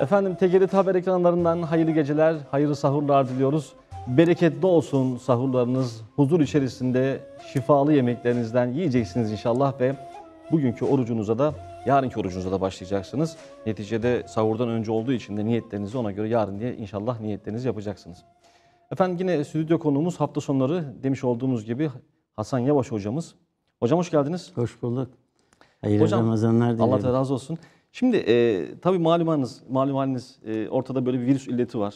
Efendim TGRT Haber ekranlarından hayırlı geceler, hayırlı sahurlar diliyoruz. Bereketli olsun sahurlarınız. Huzur içerisinde şifalı yemeklerinizden yiyeceksiniz inşallah ve bugünkü orucunuza da yarınki orucunuza da başlayacaksınız. Neticede sahurdan önce olduğu için de niyetlerinizi ona göre yarın diye inşallah niyetlerinizi yapacaksınız. Efendim yine stüdyo konuğumuz hafta sonları demiş olduğumuz gibi Hasan Yavaş hocamız. Hocam hoş geldiniz. Hoş bulduk. Hayırlı Hocam, Ramazanlar diliyorum. Allah razı olsun. Şimdi e, tabii malumanız, malumanız e, ortada böyle bir virüs illeti var.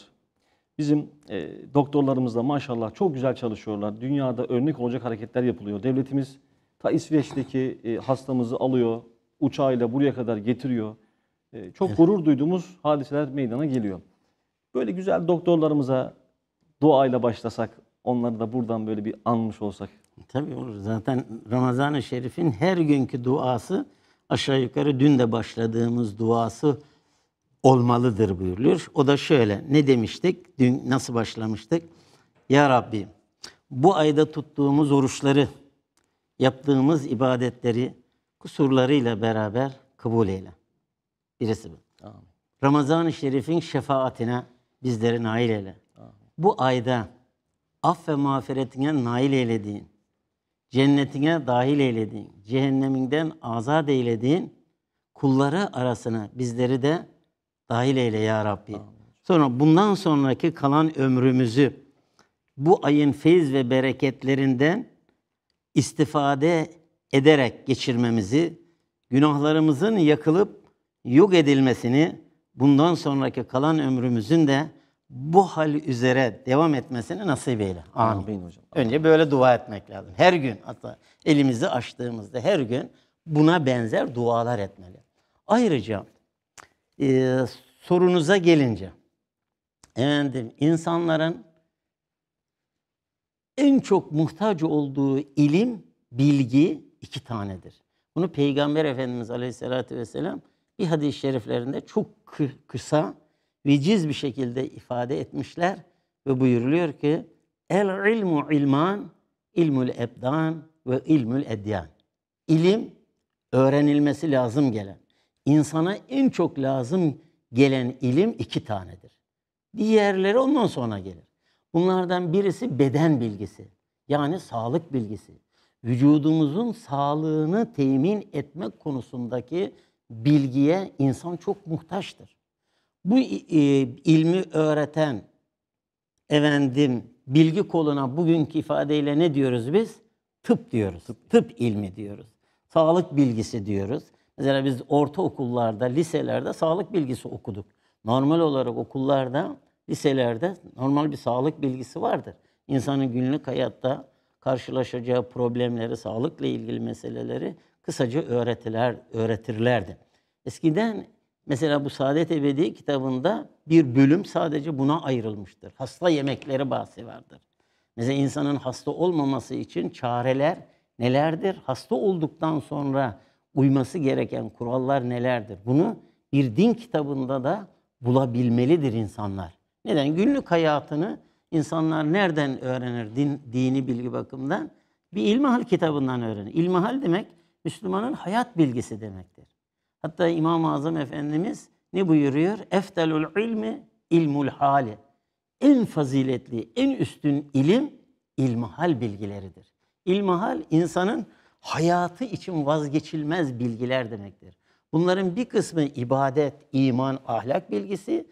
Bizim e, doktorlarımız da maşallah çok güzel çalışıyorlar. Dünyada örnek olacak hareketler yapılıyor. Devletimiz ta İsveç'teki e, hastamızı alıyor, uçağıyla buraya kadar getiriyor. E, çok gurur duyduğumuz hadiseler meydana geliyor. Böyle güzel doktorlarımıza duayla başlasak, onları da buradan böyle bir anmış olsak. Tabii olur. Zaten Ramazan-ı Şerif'in her günkü duası aşağı yukarı dün de başladığımız duası olmalıdır buyuruluyor. O da şöyle. Ne demiştik? Dün nasıl başlamıştık? Ya Rabbi bu ayda tuttuğumuz oruçları, yaptığımız ibadetleri kusurlarıyla beraber kabul eyle. Birisi bu. Ramazan-ı Şerif'in şefaatine bizleri nail eyle. Amin. Bu ayda af ve mağfiretine nail eylediğin, cennetine dahil eylediğin, cehenneminden azat eylediğin kulları arasına bizleri de dahil eyle ya Rabbi. Sonra bundan sonraki kalan ömrümüzü bu ayın feyiz ve bereketlerinden istifade ederek geçirmemizi, günahlarımızın yakılıp yok edilmesini, bundan sonraki kalan ömrümüzün de bu hal üzere devam etmesini nasip eyle. Amin. Amin hocam. Önce böyle dua etmek lazım. Her gün hatta elimizi açtığımızda her gün buna benzer dualar etmeli. Ayrıca e, sorunuza gelince efendim insanların en çok muhtaç olduğu ilim, bilgi iki tanedir. Bunu Peygamber Efendimiz Aleyhisselatü Vesselam bir hadis-i şeriflerinde çok kı kısa Viciz bir şekilde ifade etmişler ve buyuruluyor ki el ilmu ilman ilmül ebdan ve ilmül edyan. İlim öğrenilmesi lazım gelen. İnsana en çok lazım gelen ilim iki tanedir. Diğerleri ondan sonra gelir. Bunlardan birisi beden bilgisi. Yani sağlık bilgisi. Vücudumuzun sağlığını temin etmek konusundaki bilgiye insan çok muhtaçtır bu e, ilmi öğreten efendim bilgi koluna bugünkü ifadeyle ne diyoruz biz? Tıp diyoruz. Tıp, tıp ilmi diyoruz. Sağlık bilgisi diyoruz. Mesela biz ortaokullarda, liselerde sağlık bilgisi okuduk. Normal olarak okullarda, liselerde normal bir sağlık bilgisi vardır. İnsanın günlük hayatta karşılaşacağı problemleri, sağlıkla ilgili meseleleri kısaca öğretiler, öğretirlerdi. Eskiden Mesela bu Saadet Ebedi kitabında bir bölüm sadece buna ayrılmıştır. Hasta yemekleri bahsi vardır. Mesela insanın hasta olmaması için çareler nelerdir? Hasta olduktan sonra uyması gereken kurallar nelerdir? Bunu bir din kitabında da bulabilmelidir insanlar. Neden? Günlük hayatını insanlar nereden öğrenir din, dini bilgi bakımından? Bir ilmihal kitabından öğrenir. İlmihal demek Müslümanın hayat bilgisi demektir. Hatta İmam-ı Azam Efendimiz ne buyuruyor? Eftelul ilmi ilmul hali. En faziletli, en üstün ilim ilmihal bilgileridir. İlmihal insanın hayatı için vazgeçilmez bilgiler demektir. Bunların bir kısmı ibadet, iman, ahlak bilgisi,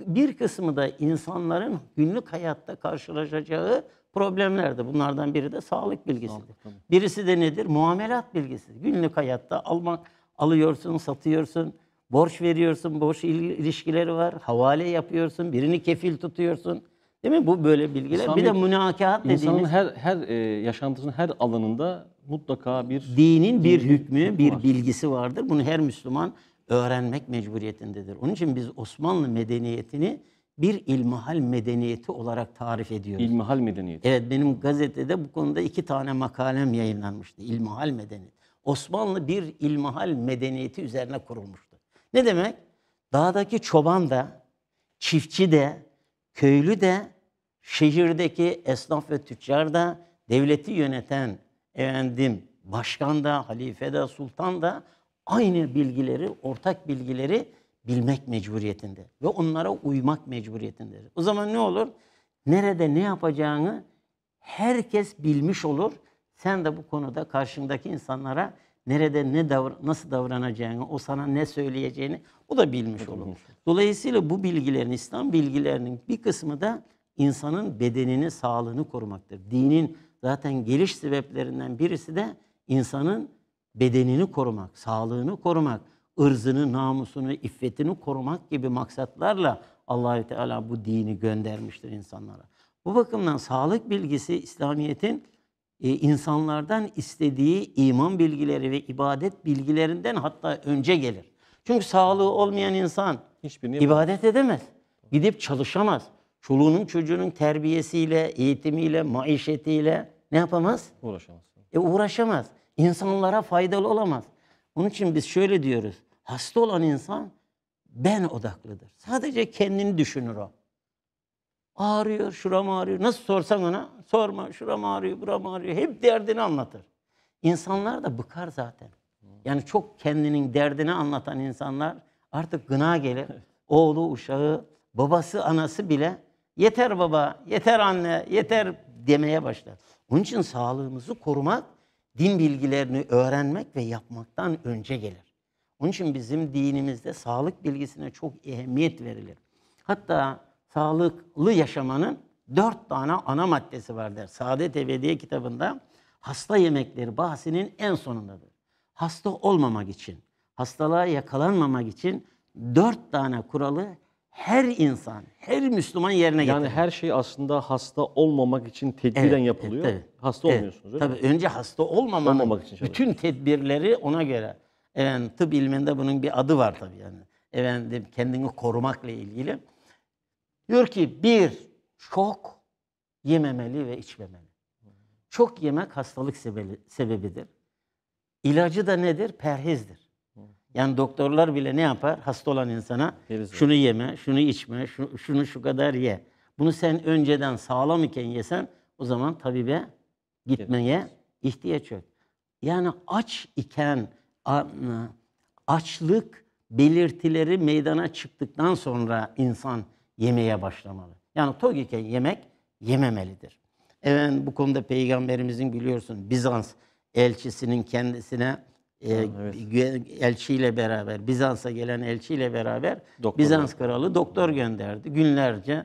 bir kısmı da insanların günlük hayatta karşılaşacağı problemlerdi. Bunlardan biri de sağlık bilgisidir. Sağlık, Birisi de nedir? Muamelat bilgisi. Günlük hayatta almak Alıyorsun, satıyorsun, borç veriyorsun, borç ilişkileri var, havale yapıyorsun, birini kefil tutuyorsun. Değil mi? Bu böyle bilgiler. İslami, bir de münakahat dediğimiz... İnsanın her, her e, yaşantısının her alanında mutlaka bir... Dinin bir hükmü, bir var. bilgisi vardır. Bunu her Müslüman öğrenmek mecburiyetindedir. Onun için biz Osmanlı medeniyetini bir ilmihal medeniyeti olarak tarif ediyoruz. İlmihal medeniyeti. Evet benim gazetede bu konuda iki tane makalem yayınlanmıştı. İlmihal medeniyeti. Osmanlı bir ilmihal medeniyeti üzerine kurulmuştu. Ne demek? Dağdaki çoban da, çiftçi de, köylü de, şehirdeki esnaf ve tüccar da, devleti yöneten efendim, başkan da, halife de, sultan da aynı bilgileri, ortak bilgileri bilmek mecburiyetinde ve onlara uymak mecburiyetinde. O zaman ne olur? Nerede ne yapacağını herkes bilmiş olur sen de bu konuda karşındaki insanlara nerede ne davr nasıl davranacağını, o sana ne söyleyeceğini o da bilmiş olur. Dolayısıyla bu bilgilerin, İslam bilgilerinin bir kısmı da insanın bedenini, sağlığını korumaktır. Dinin zaten geliş sebeplerinden birisi de insanın bedenini korumak, sağlığını korumak, ırzını, namusunu, iffetini korumak gibi maksatlarla Allahü Teala bu dini göndermiştir insanlara. Bu bakımdan sağlık bilgisi İslamiyet'in e, insanlardan istediği iman bilgileri ve ibadet bilgilerinden hatta önce gelir. Çünkü sağlığı olmayan insan ibadet edemez. Gidip çalışamaz. Çoluğunun çocuğunun terbiyesiyle, eğitimiyle, maişetiyle ne yapamaz? Uğraşamaz. E uğraşamaz. İnsanlara faydalı olamaz. Onun için biz şöyle diyoruz. Hasta olan insan ben odaklıdır. Sadece kendini düşünür o. Ağrıyor, şuram ağrıyor. Nasıl sorsan ona, sorma şuram ağrıyor, buram ağrıyor. Hep derdini anlatır. İnsanlar da bıkar zaten. Yani çok kendinin derdini anlatan insanlar artık gına gelir. Oğlu, uşağı, babası, anası bile yeter baba, yeter anne, yeter demeye başlar. Onun için sağlığımızı korumak, din bilgilerini öğrenmek ve yapmaktan önce gelir. Onun için bizim dinimizde sağlık bilgisine çok ehemmiyet verilir. Hatta sağlıklı yaşamanın dört tane ana maddesi vardır. Saadet Ebediye kitabında hasta yemekleri bahsinin en sonundadır. Hasta olmamak için, hastalığa yakalanmamak için dört tane kuralı her insan, her Müslüman yerine yani getirir. Yani her şey aslında hasta olmamak için tedbiren evet, yapılıyor. Evet, hasta evet, olmuyorsunuz öyle Tabii mi? önce hasta olmamanın olmamak için bütün tedbirleri ona göre. Evet, tıp ilminde bunun bir adı var tabii yani. Efendim kendini korumakla ilgili. Diyor ki bir, çok yememeli ve içmemeli. Çok yemek hastalık sebebi, sebebidir. İlacı da nedir? Perhizdir. Yani doktorlar bile ne yapar? Hasta olan insana şunu yeme, şunu içme, şunu, şunu şu kadar ye. Bunu sen önceden sağlam iken yesen o zaman tabibe gitmeye ihtiyaç yok. Yani aç iken ıı, açlık belirtileri meydana çıktıktan sonra insan yemeye başlamalı. Yani tok iken yemek yememelidir. Evet bu konuda peygamberimizin biliyorsun Bizans elçisinin kendisine e, elçiyle beraber Bizans'a gelen elçiyle beraber doktor Bizans var. kralı doktor gönderdi. Günlerce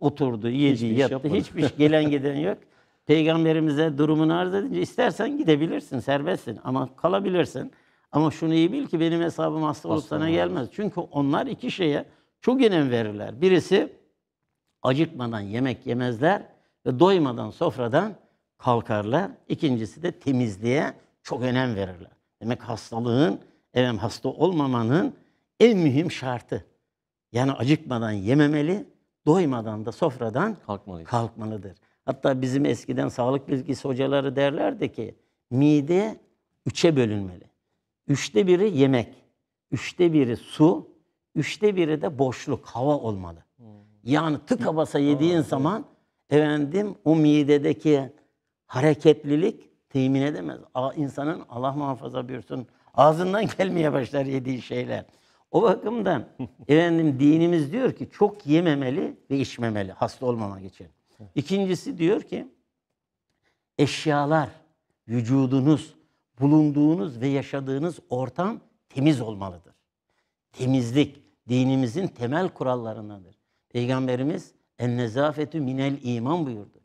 oturdu, yedi, hiçbir yattı. Şey hiçbir şey gelen giden yok. Peygamberimize durumunu arz edince istersen gidebilirsin, serbestsin ama kalabilirsin. Ama şunu iyi bil ki benim hesabım hasta olup sana gelmez. Çünkü onlar iki şeye çok önem verirler. Birisi acıkmadan yemek yemezler ve doymadan sofradan kalkarlar. İkincisi de temizliğe çok önem verirler. Demek hastalığın, efendim hasta olmamanın en mühim şartı. Yani acıkmadan yememeli, doymadan da sofradan Kalkmalıyız. kalkmalıdır. Hatta bizim eskiden sağlık bilgisi hocaları derlerdi ki mide üçe bölünmeli. Üçte biri yemek, üçte biri su, üçte biri de boşluk, hava olmalı. Yani tıka basa yediğin zaman efendim o midedeki hareketlilik temin edemez. A, insanın Allah muhafaza buyursun ağzından gelmeye başlar yediği şeyler. O bakımdan efendim dinimiz diyor ki çok yememeli ve içmemeli hasta olmamak için. İkincisi diyor ki eşyalar, vücudunuz, bulunduğunuz ve yaşadığınız ortam temiz olmalıdır temizlik dinimizin temel kurallarındandır. Peygamberimiz en nezafetü minel iman buyurdu.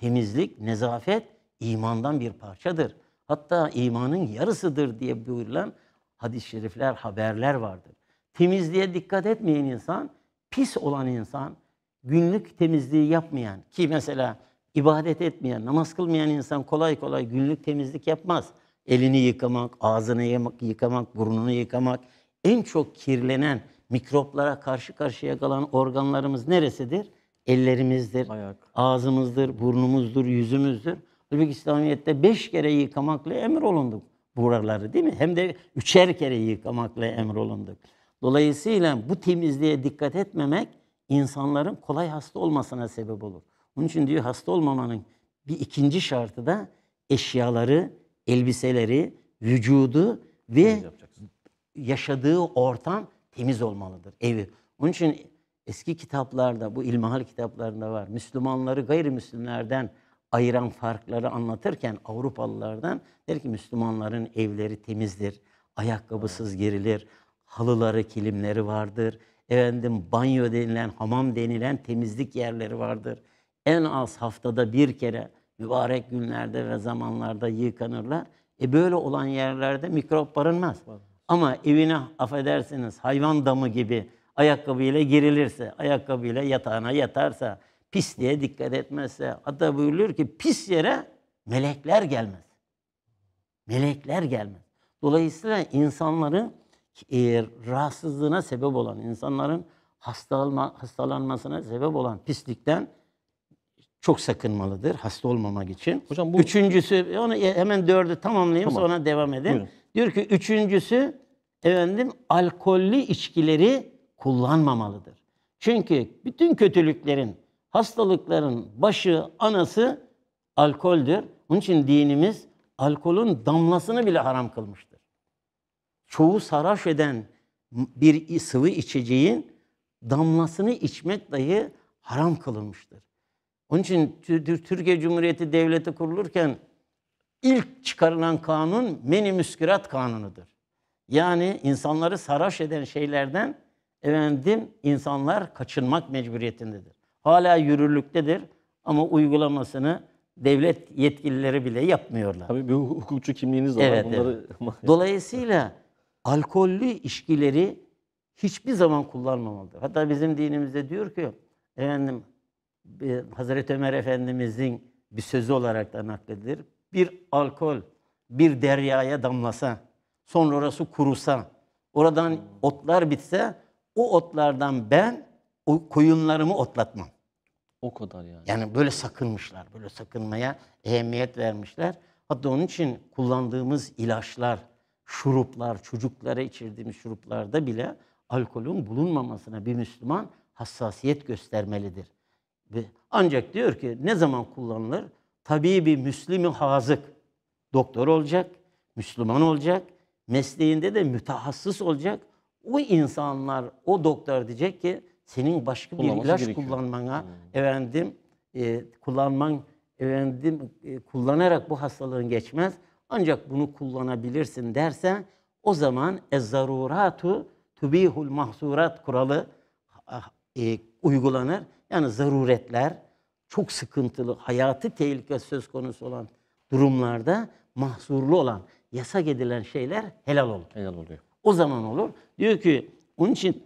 Temizlik, nezafet imandan bir parçadır. Hatta imanın yarısıdır diye buyurulan hadis-i şerifler, haberler vardır. Temizliğe dikkat etmeyen insan, pis olan insan, günlük temizliği yapmayan ki mesela ibadet etmeyen, namaz kılmayan insan kolay kolay günlük temizlik yapmaz. Elini yıkamak, ağzını yıkamak, burnunu yıkamak, en çok kirlenen mikroplara karşı karşıya kalan organlarımız neresidir? Ellerimizdir, Ayak. ağzımızdır, burnumuzdur, yüzümüzdür. Halbuki İslamiyet'te beş kere yıkamakla emir emrolunduk buraları değil mi? Hem de üçer kere yıkamakla emir olunduk. Dolayısıyla bu temizliğe dikkat etmemek insanların kolay hasta olmasına sebep olur. Onun için diyor hasta olmamanın bir ikinci şartı da eşyaları, elbiseleri, vücudu ve yaşadığı ortam temiz olmalıdır evi. Onun için eski kitaplarda bu ilmihal kitaplarında var. Müslümanları gayrimüslimlerden ayıran farkları anlatırken Avrupalılardan der ki Müslümanların evleri temizdir. Ayakkabısız girilir. Halıları, kilimleri vardır. Efendim banyo denilen, hamam denilen temizlik yerleri vardır. En az haftada bir kere mübarek günlerde ve zamanlarda yıkanırlar. E böyle olan yerlerde mikrop barınmaz. Var. Ama evine affedersiniz hayvan damı gibi ayakkabıyla girilirse, ayakkabıyla yatağına yatarsa, pisliğe dikkat etmezse, hatta buyurulur ki pis yere melekler gelmez. Melekler gelmez. Dolayısıyla insanların e, rahatsızlığına sebep olan, insanların hastalma, hastalanmasına sebep olan pislikten çok sakınmalıdır hasta olmamak için. Hocam bu... Üçüncüsü, onu hemen dördü tamamlayayım tamam. sonra devam edin. Buyurun. Diyor ki üçüncüsü efendim alkollü içkileri kullanmamalıdır. Çünkü bütün kötülüklerin, hastalıkların başı, anası alkoldür. Onun için dinimiz alkolün damlasını bile haram kılmıştır. Çoğu sarhoş eden bir sıvı içeceğin damlasını içmek dahi haram kılınmıştır. Onun için Türkiye Cumhuriyeti Devleti kurulurken ilk çıkarılan kanun meni müskirat kanunudur. Yani insanları sarhoş eden şeylerden efendim insanlar kaçınmak mecburiyetindedir. Hala yürürlüktedir ama uygulamasını devlet yetkilileri bile yapmıyorlar. Tabii bir hukukçu kimliğiniz var. Evet, Bunları... evet. Dolayısıyla alkollü içkileri hiçbir zaman kullanmamalıdır. Hatta bizim dinimizde diyor ki efendim Hazreti Ömer Efendimizin bir sözü olarak da nakledilir bir alkol bir deryaya damlasa, sonra orası kurusa, oradan otlar bitse o otlardan ben o koyunlarımı otlatmam. O kadar yani. Yani böyle sakınmışlar, böyle sakınmaya ehemmiyet vermişler. Hatta onun için kullandığımız ilaçlar, şuruplar, çocuklara içirdiğimiz şuruplarda bile alkolün bulunmamasına bir Müslüman hassasiyet göstermelidir. Ancak diyor ki ne zaman kullanılır? Tabii bir Müslümi Hazık. Doktor olacak, Müslüman olacak, mesleğinde de mütehassıs olacak. O insanlar, o doktor diyecek ki senin başka bir ilaç gerekiyor. kullanmana hmm. efendim e, kullanman efendim e, kullanarak bu hastalığın geçmez. Ancak bunu kullanabilirsin derse o zaman ezzaruratu tubihul mahsurat kuralı ah, e, uygulanır. Yani zaruretler, çok sıkıntılı, hayatı tehlike söz konusu olan durumlarda mahzurlu olan, yasak edilen şeyler helal olur. Helal oluyor. O zaman olur. Diyor ki onun için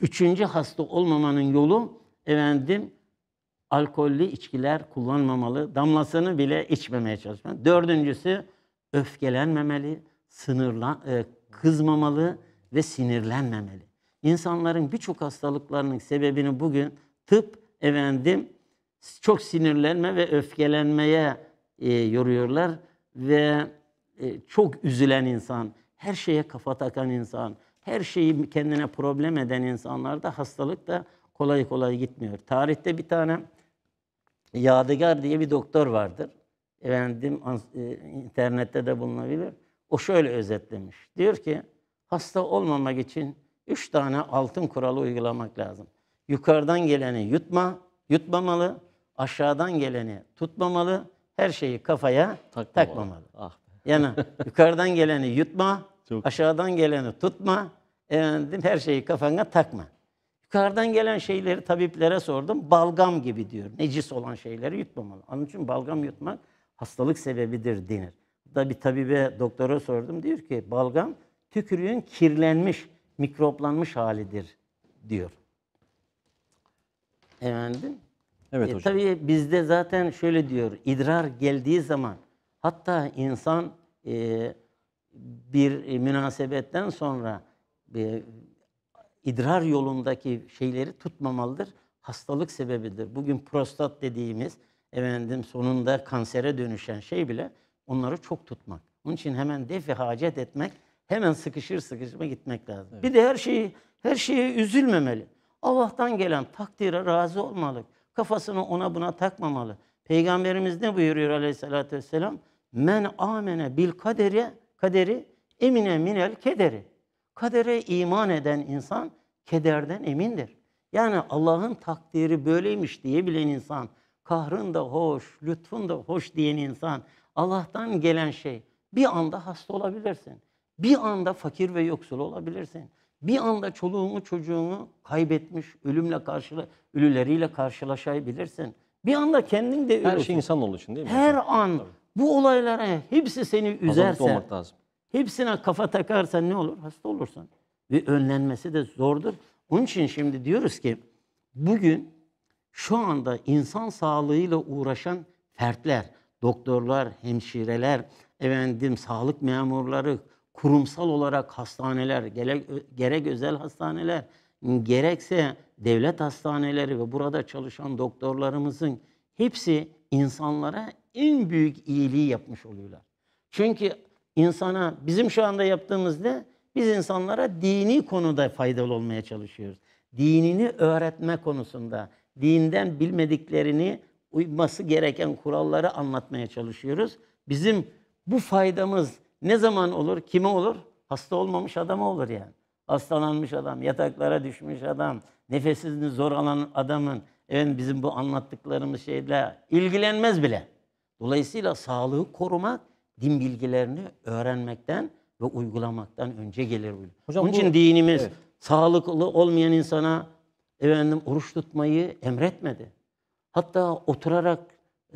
üçüncü hasta olmamanın yolu efendim alkollü içkiler kullanmamalı, damlasını bile içmemeye çalışmalı. Dördüncüsü öfkelenmemeli, sınırla, e, kızmamalı ve sinirlenmemeli. İnsanların birçok hastalıklarının sebebini bugün tıp efendim çok sinirlenme ve öfkelenmeye e, yoruyorlar ve e, çok üzülen insan, her şeye kafa takan insan, her şeyi kendine problem eden insanlarda hastalık da kolay kolay gitmiyor. Tarihte bir tane Yadigar diye bir doktor vardır. Efendim e, internette de bulunabilir. O şöyle özetlemiş. Diyor ki hasta olmamak için üç tane altın kuralı uygulamak lazım. Yukarıdan geleni yutma, yutmamalı aşağıdan geleni tutmamalı, her şeyi kafaya takmamalı. takmamalı. Ah. Yani yukarıdan geleni yutma, Çok. aşağıdan geleni tutma, efendim her şeyi kafana takma. Yukarıdan gelen şeyleri tabiplere sordum. Balgam gibi diyor. Necis olan şeyleri yutmamalı. Onun için balgam yutmak hastalık sebebidir denir. Da bir tabibe, doktora sordum. Diyor ki balgam tükürüğün kirlenmiş, mikroplanmış halidir diyor. Efendim Evet e, Tabii bizde zaten şöyle diyor, idrar geldiği zaman hatta insan e, bir münasebetten sonra e, idrar yolundaki şeyleri tutmamalıdır. Hastalık sebebidir. Bugün prostat dediğimiz efendim sonunda kansere dönüşen şey bile onları çok tutmak. Onun için hemen defi hacet etmek, hemen sıkışır sıkışma gitmek lazım. Evet. Bir de her şeyi her şeye üzülmemeli. Allah'tan gelen takdire razı olmalı. Kafasını ona buna takmamalı. Peygamberimiz ne buyuruyor aleyhissalatü vesselam? Men amene bil kaderi, kaderi emine minel kederi. Kadere iman eden insan kederden emindir. Yani Allah'ın takdiri böyleymiş diyebilen insan, kahrın da hoş, lütfun da hoş diyen insan, Allah'tan gelen şey. Bir anda hasta olabilirsin. Bir anda fakir ve yoksul olabilirsin bir anda çoluğunu çocuğunu kaybetmiş, ölümle karşıla, ölüleriyle karşılaşabilirsin. Bir anda kendin de ölürsün. Her şey insan olduğu için değil mi? Her an Tabii. bu olaylara hepsi seni üzerse, olmak lazım. hepsine kafa takarsan ne olur? Hasta olursun. Ve önlenmesi de zordur. Onun için şimdi diyoruz ki bugün şu anda insan sağlığıyla uğraşan fertler, doktorlar, hemşireler, efendim sağlık memurları, kurumsal olarak hastaneler, gerek, özel hastaneler, gerekse devlet hastaneleri ve burada çalışan doktorlarımızın hepsi insanlara en büyük iyiliği yapmış oluyorlar. Çünkü insana bizim şu anda yaptığımız ne? Biz insanlara dini konuda faydalı olmaya çalışıyoruz. Dinini öğretme konusunda, dinden bilmediklerini uyması gereken kuralları anlatmaya çalışıyoruz. Bizim bu faydamız ne zaman olur? Kime olur? Hasta olmamış adama olur yani. Hastalanmış adam, yataklara düşmüş adam, nefesini zor alan adamın, evet bizim bu anlattıklarımız şeyle ilgilenmez bile. Dolayısıyla sağlığı korumak, din bilgilerini öğrenmekten ve uygulamaktan önce gelir. Hocam, Onun bu, dinimiz evet. sağlıklı olmayan insana efendim oruç tutmayı emretmedi. Hatta oturarak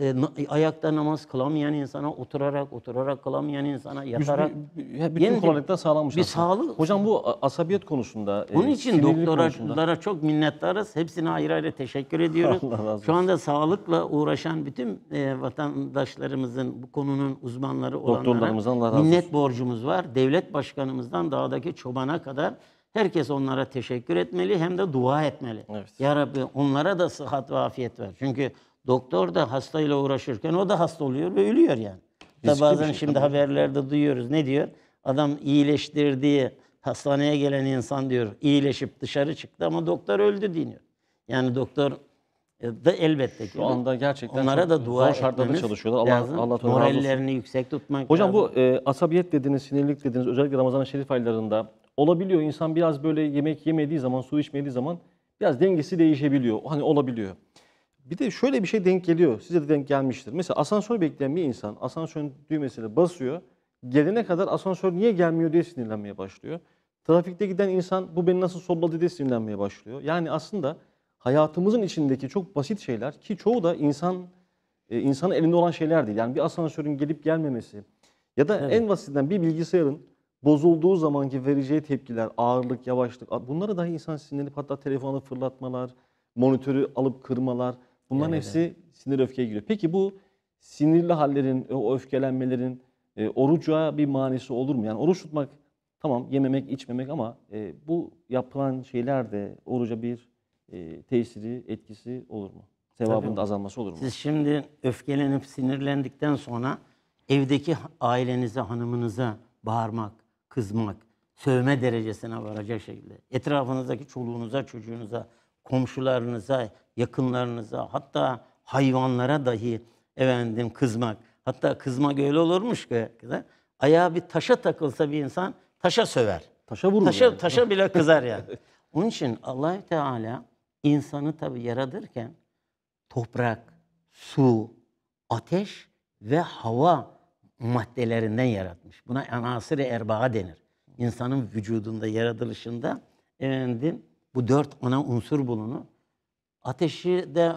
e, e, ayakta namaz kılamayan insana, oturarak oturarak kılamayan insana, yatarak... Bir, bütün kolaylıklar sağlanmış bir sağlık. Hocam bu asabiyet konusunda... Onun e, için doktorlara konusunda... çok minnettarız. Hepsine ayrı ayrı teşekkür ediyoruz. Allah Şu anda sağlıkla uğraşan bütün e, vatandaşlarımızın, bu konunun uzmanları olanlara minnet borcumuz var. Devlet başkanımızdan dağdaki çobana kadar Herkes onlara teşekkür etmeli hem de dua etmeli. Evet. Ya Rabbi onlara da sıhhat ve afiyet ver. Çünkü Doktor da hastayla uğraşırken o da hasta oluyor ve ölüyor yani. Da bazen şey, şimdi tabii. haberlerde duyuyoruz. Ne diyor? Adam iyileştirdiği hastaneye gelen insan diyor iyileşip dışarı çıktı ama doktor öldü deniyor. Yani doktor e, da elbette ki. Şu anda gerçekten onlara da dua zor şartlarda çalışıyorlar. Allah lazım. Allah morallerini yüksek tutmak Hocam lazım. bu e, asabiyet dediğiniz, sinirlik dediğiniz özellikle Ramazan-ı Şerif aylarında olabiliyor. İnsan biraz böyle yemek yemediği zaman, su içmediği zaman biraz dengesi değişebiliyor. Hani olabiliyor. Bir de şöyle bir şey denk geliyor. Size de denk gelmiştir. Mesela asansör bekleyen bir insan asansörün düğmesine basıyor. Gelene kadar asansör niye gelmiyor diye sinirlenmeye başlıyor. Trafikte giden insan bu beni nasıl solladı diye sinirlenmeye başlıyor. Yani aslında hayatımızın içindeki çok basit şeyler ki çoğu da insan e, insanın elinde olan şeyler değil. Yani bir asansörün gelip gelmemesi ya da evet. en basitinden bir bilgisayarın bozulduğu zamanki vereceği tepkiler, ağırlık, yavaşlık bunları dahi insan sinirlenip hatta telefonu fırlatmalar, monitörü alıp kırmalar Bunların evet. hepsi sinir öfkeye giriyor. Peki bu sinirli hallerin, o öfkelenmelerin e, oruca bir manisi olur mu? Yani oruç tutmak tamam yememek, içmemek ama e, bu yapılan şeyler de oruca bir e, tesiri, etkisi olur mu? Sevabında azalması olur mu? Siz şimdi öfkelenip sinirlendikten sonra evdeki ailenize, hanımınıza bağırmak, kızmak, sövme derecesine varacak şekilde etrafınızdaki çoluğunuza, çocuğunuza, komşularınıza, yakınlarınıza hatta hayvanlara dahi efendim kızmak. Hatta kızmak öyle olurmuş ki ayağa bir taşa takılsa bir insan taşa söver. Taşa vurur. Taşa, yani. taşa bile kızar yani. Onun için Allah Teala insanı tabi yaratırken toprak, su, ateş ve hava maddelerinden yaratmış. Buna anasır erbağa denir. İnsanın vücudunda, yaratılışında efendim, bu dört ana unsur bulunur. Ateşi de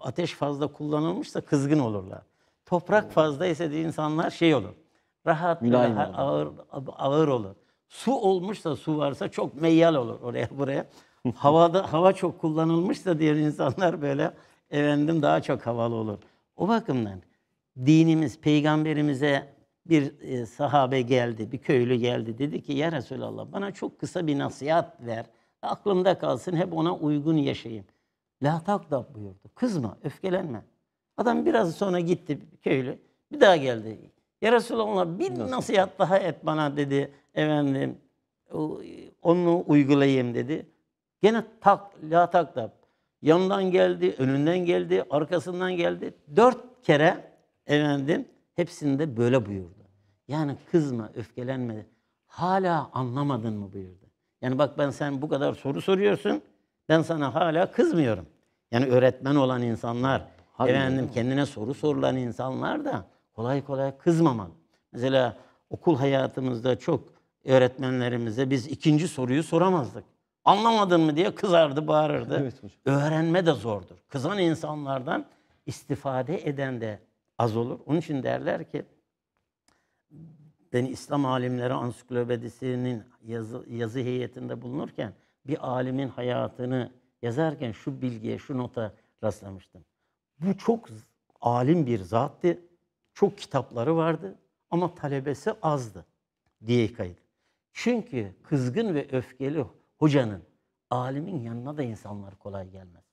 ateş fazla kullanılmışsa kızgın olurlar. Toprak fazla ise de insanlar şey olur. Rahat, rahat olur. ağır ağır olur. Su olmuşsa su varsa çok meyyal olur oraya buraya. Havada hava çok kullanılmışsa diğer insanlar böyle efendim daha çok havalı olur. O bakımdan dinimiz peygamberimize bir e, sahabe geldi, bir köylü geldi. Dedi ki ya Resulallah bana çok kısa bir nasihat ver. Aklımda kalsın hep ona uygun yaşayayım. La takdab buyurdu. Kızma, öfkelenme. Adam biraz sonra gitti köylü. Bir daha geldi. Ya Resulallah bir Nasıl? nasihat daha et bana dedi. Efendim onu uygulayayım dedi. Gene tak, la takdab. Yandan geldi, önünden geldi, arkasından geldi. Dört kere efendim hepsinde böyle buyurdu. Yani kızma, öfkelenme. Hala anlamadın mı buyurdu. Yani bak ben sen bu kadar soru soruyorsun. Ben sana hala kızmıyorum. Yani öğretmen olan insanlar, Harbi efendim kendine soru sorulan insanlar da kolay kolay kızmamalı. Mesela okul hayatımızda çok öğretmenlerimize biz ikinci soruyu soramazdık. Anlamadın mı diye kızardı, bağırırdı. Evet hocam. Öğrenme de zordur. Kızan insanlardan istifade eden de az olur. Onun için derler ki ben İslam Alimleri Ansiklopedisi'nin yazı, yazı heyetinde bulunurken bir alimin hayatını yazarken şu bilgiye, şu nota rastlamıştım. Bu çok alim bir zattı. Çok kitapları vardı ama talebesi azdı diye kayıt. Çünkü kızgın ve öfkeli hocanın, alimin yanına da insanlar kolay gelmez.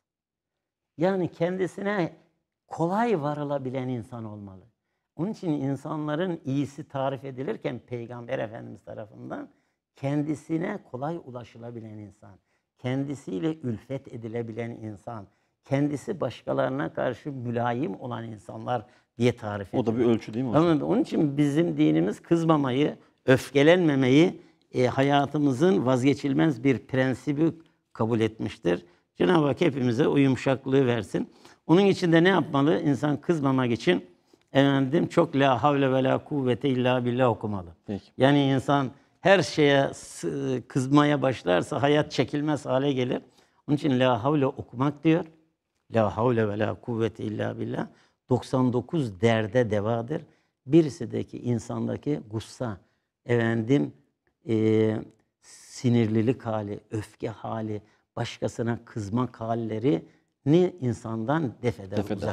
Yani kendisine kolay varılabilen insan olmalı. Onun için insanların iyisi tarif edilirken Peygamber Efendimiz tarafından kendisine kolay ulaşılabilen insan, kendisiyle ülfet edilebilen insan, kendisi başkalarına karşı mülayim olan insanlar diye tarif ediyor. O da bir ölçü değil mi Tamam, onun için bizim dinimiz kızmamayı, öfkelenmemeyi e, hayatımızın vazgeçilmez bir prensibi kabul etmiştir. Cenab-ı Hak hepimize o yumuşaklığı versin. Onun için de ne yapmalı? İnsan kızmamak için efendim çok la havle ve la kuvvete illa billah okumalı. Peki. Yani insan her şeye kızmaya başlarsa hayat çekilmez hale gelir. Onun için la havle okumak diyor. La havle ve la kuvvete illa billah. 99 derde devadır. Birisi Birisindeki insandaki gussa, efendim e, sinirlilik hali, öfke hali, başkasına kızma halleri ni insandan def eder, uzaklaştırır.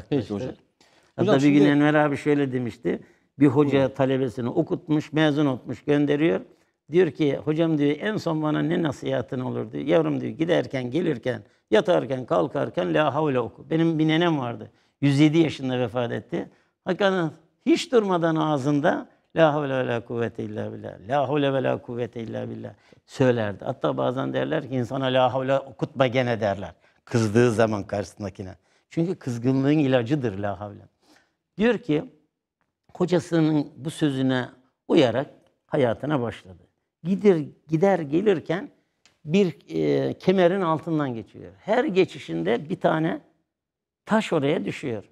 Hatta bir gün şimdi... Enver abi şöyle demişti. Bir hoca talebesini okutmuş, mezun olmuş, gönderiyor. Diyor ki hocam diyor en son bana ne nasihatin olur diyor. Yavrum diyor giderken, gelirken, yatarken, kalkarken la havle oku. Benim bir nenem vardı. 107 yaşında vefat etti. Hakikaten hiç durmadan ağzında la havle ve la kuvvete illa billah. La havle ve la kuvvete illa billah söylerdi. Hatta bazen derler ki insana la havle okutma gene derler. Kızdığı zaman karşısındakine. Çünkü kızgınlığın ilacıdır la havle. Diyor ki kocasının bu sözüne uyarak hayatına başladı gider, gider gelirken bir e, kemerin altından geçiyor. Her geçişinde bir tane taş oraya düşüyor.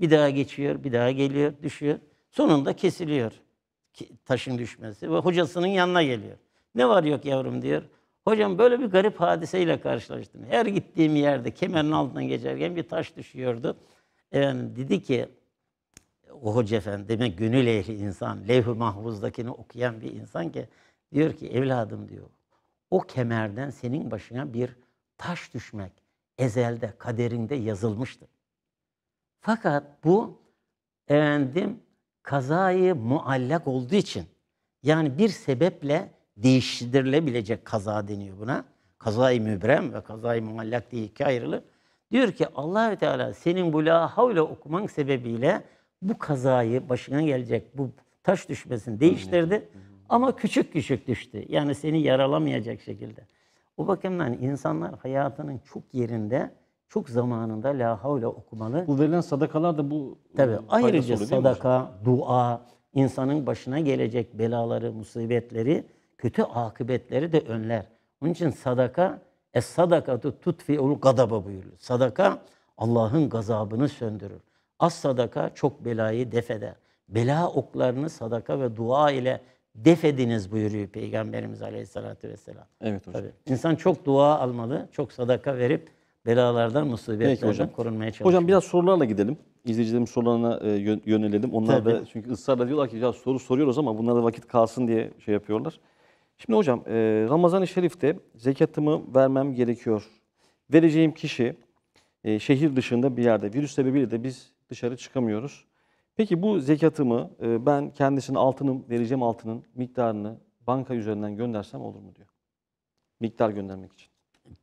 Bir daha geçiyor, bir daha geliyor, düşüyor. Sonunda kesiliyor taşın düşmesi ve hocasının yanına geliyor. Ne var yok yavrum diyor. Hocam böyle bir garip hadiseyle karşılaştım. Her gittiğim yerde kemerin altından geçerken bir taş düşüyordu. Yani dedi ki o hoca efendi demek gönül ehli insan, levh-i mahfuzdakini okuyan bir insan ki Diyor ki evladım diyor o kemerden senin başına bir taş düşmek ezelde kaderinde yazılmıştı Fakat bu efendim kazayı muallak olduğu için yani bir sebeple değiştirilebilecek kaza deniyor buna. Kazayı mübrem ve kazayı muallak diye iki ayrılır. Diyor ki Allahü Teala senin bu la havle okuman sebebiyle bu kazayı başına gelecek bu taş düşmesini değiştirdi. Hı hı. Ama küçük küçük düştü. Yani seni yaralamayacak şekilde. O bakımdan insanlar hayatının çok yerinde, çok zamanında la havle okumalı. Bu verilen sadakalar da bu Tabi ayrıca oluyor, sadaka, dua, insanın başına gelecek belaları, musibetleri, kötü akıbetleri de önler. Onun için sadaka es sadakatu ul gadaba buyurulur. Sadaka Allah'ın gazabını söndürür. Az sadaka çok belayı def Bela oklarını sadaka ve dua ile defediniz buyuruyor Peygamberimiz Aleyhisselatü Vesselam. Evet hocam. Tabii. İnsan çok dua almalı, çok sadaka verip belalardan, musibetlerden Peki hocam. korunmaya çalışıyor. Hocam biraz sorularla gidelim. İzleyicilerin sorularına e, yönelelim. Onlar Tabii. da çünkü ısrarla diyorlar ki ya soru soruyoruz ama bunlara vakit kalsın diye şey yapıyorlar. Şimdi hocam e, Ramazan-ı Şerif'te zekatımı vermem gerekiyor. Vereceğim kişi e, şehir dışında bir yerde virüs sebebiyle de biz dışarı çıkamıyoruz. Peki bu zekatımı e, ben kendisine altının, vereceğim altının miktarını banka üzerinden göndersem olur mu diyor. Miktar göndermek için.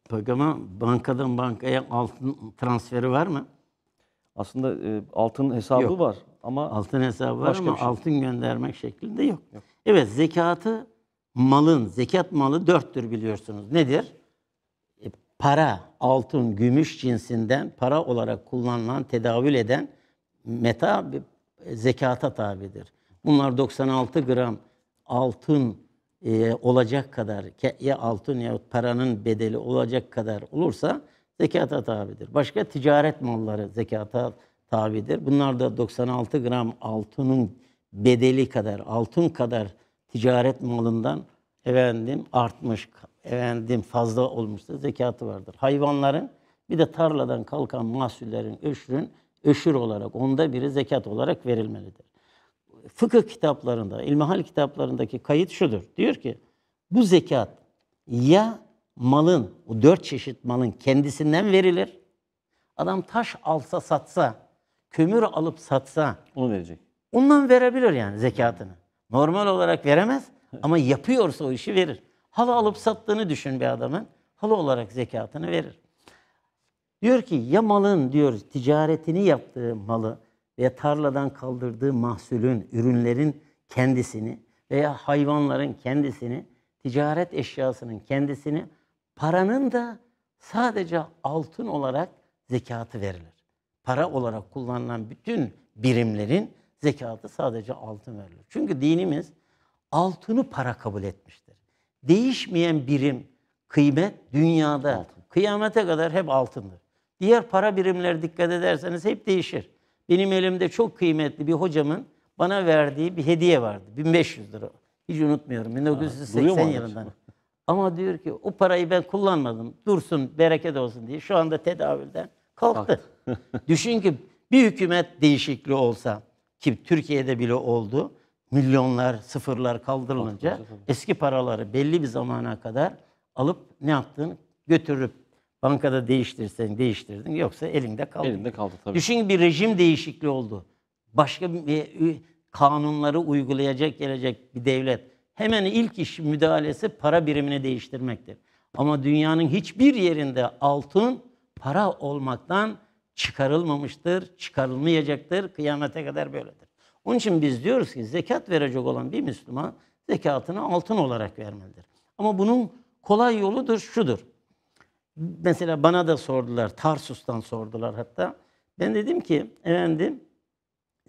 Peki ama bankadan bankaya altın transferi var mı? Aslında e, altın hesabı yok. var ama altın hesabı var ama şey. altın göndermek şeklinde yok. yok. Evet zekatı malın zekat malı dörttür biliyorsunuz. Nedir? E, para, altın, gümüş cinsinden para olarak kullanılan, tedavül eden meta e, zekata tabidir. Bunlar 96 gram altın e, olacak kadar ya altın ya paranın bedeli olacak kadar olursa zekata tabidir. Başka ticaret malları zekata tabidir. Bunlar da 96 gram altının bedeli kadar, altın kadar ticaret malından efendim artmış, efendim fazla olmuşsa zekatı vardır. Hayvanların bir de tarladan kalkan mahsullerin, öşrün öşür olarak, onda biri zekat olarak verilmelidir. Fıkıh kitaplarında, ilmihal kitaplarındaki kayıt şudur. Diyor ki bu zekat ya malın, o dört çeşit malın kendisinden verilir. Adam taş alsa satsa, kömür alıp satsa. Onu verecek. Ondan verebilir yani zekatını. Normal olarak veremez ama yapıyorsa o işi verir. Halı alıp sattığını düşün bir adamın. Halı olarak zekatını verir. Diyor ki ya malın diyor ticaretini yaptığı malı veya tarladan kaldırdığı mahsulün, ürünlerin kendisini veya hayvanların kendisini, ticaret eşyasının kendisini, paranın da sadece altın olarak zekatı verilir. Para olarak kullanılan bütün birimlerin zekatı sadece altın verilir. Çünkü dinimiz altını para kabul etmiştir. Değişmeyen birim, kıymet dünyada altın. kıyamete kadar hep altındır. Diğer para birimleri dikkat ederseniz hep değişir. Benim elimde çok kıymetli bir hocamın bana verdiği bir hediye vardı. 1500 lira. Hiç unutmuyorum. 1980 yılından. Ama diyor ki o parayı ben kullanmadım. Dursun, bereket olsun diye. Şu anda tedavülden kalktı. Düşün ki bir hükümet değişikliği olsa ki Türkiye'de bile oldu. Milyonlar, sıfırlar kaldırılınca eski paraları belli bir zamana kadar alıp ne yaptığını götürüp Bankada değiştirsen değiştirdin yoksa elinde kaldı. Elinde kaldı tabii. Düşün bir rejim değişikliği oldu. Başka bir kanunları uygulayacak gelecek bir devlet. Hemen ilk iş müdahalesi para birimini değiştirmektir. Ama dünyanın hiçbir yerinde altın para olmaktan çıkarılmamıştır, çıkarılmayacaktır. Kıyamete kadar böyledir. Onun için biz diyoruz ki zekat verecek olan bir Müslüman zekatını altın olarak vermelidir. Ama bunun kolay yoludur şudur. Mesela bana da sordular, Tarsus'tan sordular hatta. Ben dedim ki, efendim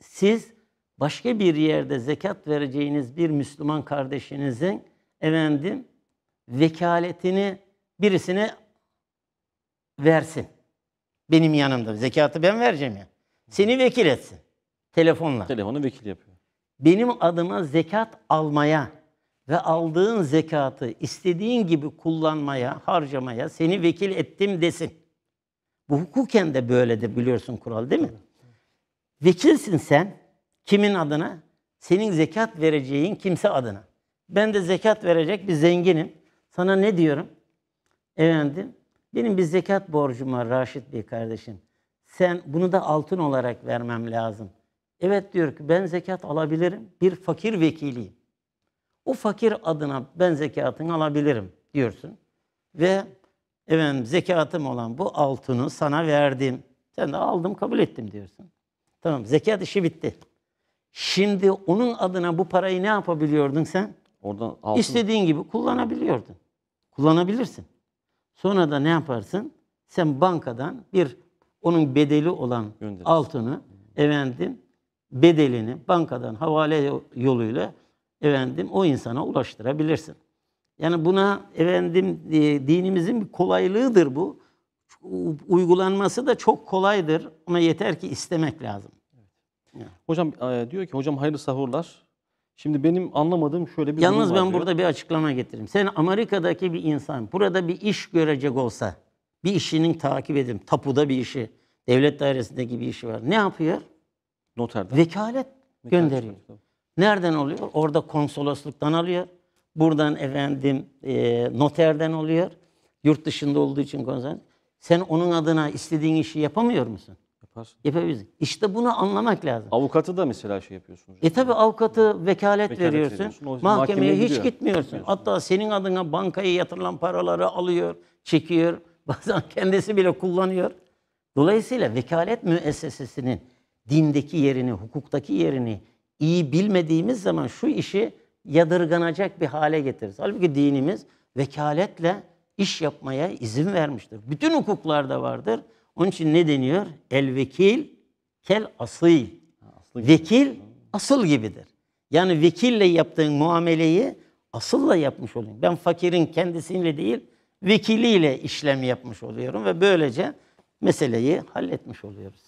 siz başka bir yerde zekat vereceğiniz bir Müslüman kardeşinizin efendim vekaletini birisine versin. Benim yanımda. Zekatı ben vereceğim ya. Seni vekil etsin. Telefonla. Telefonu vekil yapıyor. Benim adıma zekat almaya ve aldığın zekatı istediğin gibi kullanmaya, harcamaya seni vekil ettim desin. Bu hukuken de böyledir biliyorsun kural değil mi? Vekilsin sen. Kimin adına? Senin zekat vereceğin kimse adına. Ben de zekat verecek bir zenginim. Sana ne diyorum? Efendim, benim bir zekat borcum var Raşit Bey kardeşim. Sen bunu da altın olarak vermem lazım. Evet diyor ki ben zekat alabilirim. Bir fakir vekiliyim. O fakir adına ben zekatını alabilirim diyorsun. Ve efendim zekatım olan bu altını sana verdim. Sen de aldım kabul ettim diyorsun. Tamam zekat işi bitti. Şimdi onun adına bu parayı ne yapabiliyordun sen? Oradan altın... İstediğin gibi kullanabiliyordun. Kullanabilirsin. Sonra da ne yaparsın? Sen bankadan bir onun bedeli olan Gönderirsin. altını efendim bedelini bankadan havale yoluyla efendim o insana ulaştırabilirsin. Yani buna efendim e, dinimizin bir kolaylığıdır bu. Uygulanması da çok kolaydır ama yeter ki istemek lazım. Evet. Hocam e, diyor ki hocam hayırlı sahurlar. Şimdi benim anlamadığım şöyle bir Yalnız ben burada bir açıklama getireyim. Sen Amerika'daki bir insan burada bir iş görecek olsa bir işinin takip edin. Tapuda bir işi, devlet dairesindeki bir işi var. Ne yapıyor? Noterden. Vekalet, Vekalet gönderiyor. Çıkıyor. Nereden oluyor? Orada konsolosluktan alıyor. Buradan efendim e, noterden oluyor. Yurt dışında olduğu için konsolos. Sen onun adına istediğin işi yapamıyor musun? Yaparsın. Yapabilirsin. İşte bunu anlamak lazım. Avukatı da mesela şey yapıyorsunuz. E tabi avukatı vekalet, vekalet veriyorsun. veriyorsun. Mahkemeye, mahkemeye gidiyor. hiç gitmiyorsun. Hatta senin adına bankaya yatırılan paraları alıyor, çekiyor. Bazen kendisi bile kullanıyor. Dolayısıyla vekalet müessesesinin dindeki yerini, hukuktaki yerini iyi bilmediğimiz zaman şu işi yadırganacak bir hale getiririz. Halbuki dinimiz vekaletle iş yapmaya izin vermiştir. Bütün hukuklarda vardır. Onun için ne deniyor? El vekil kel asil. Aslı vekil asıl gibidir. Yani vekille yaptığın muameleyi asılla yapmış oluyorsun. Ben fakirin kendisiyle değil, vekiliyle işlem yapmış oluyorum ve böylece meseleyi halletmiş oluyoruz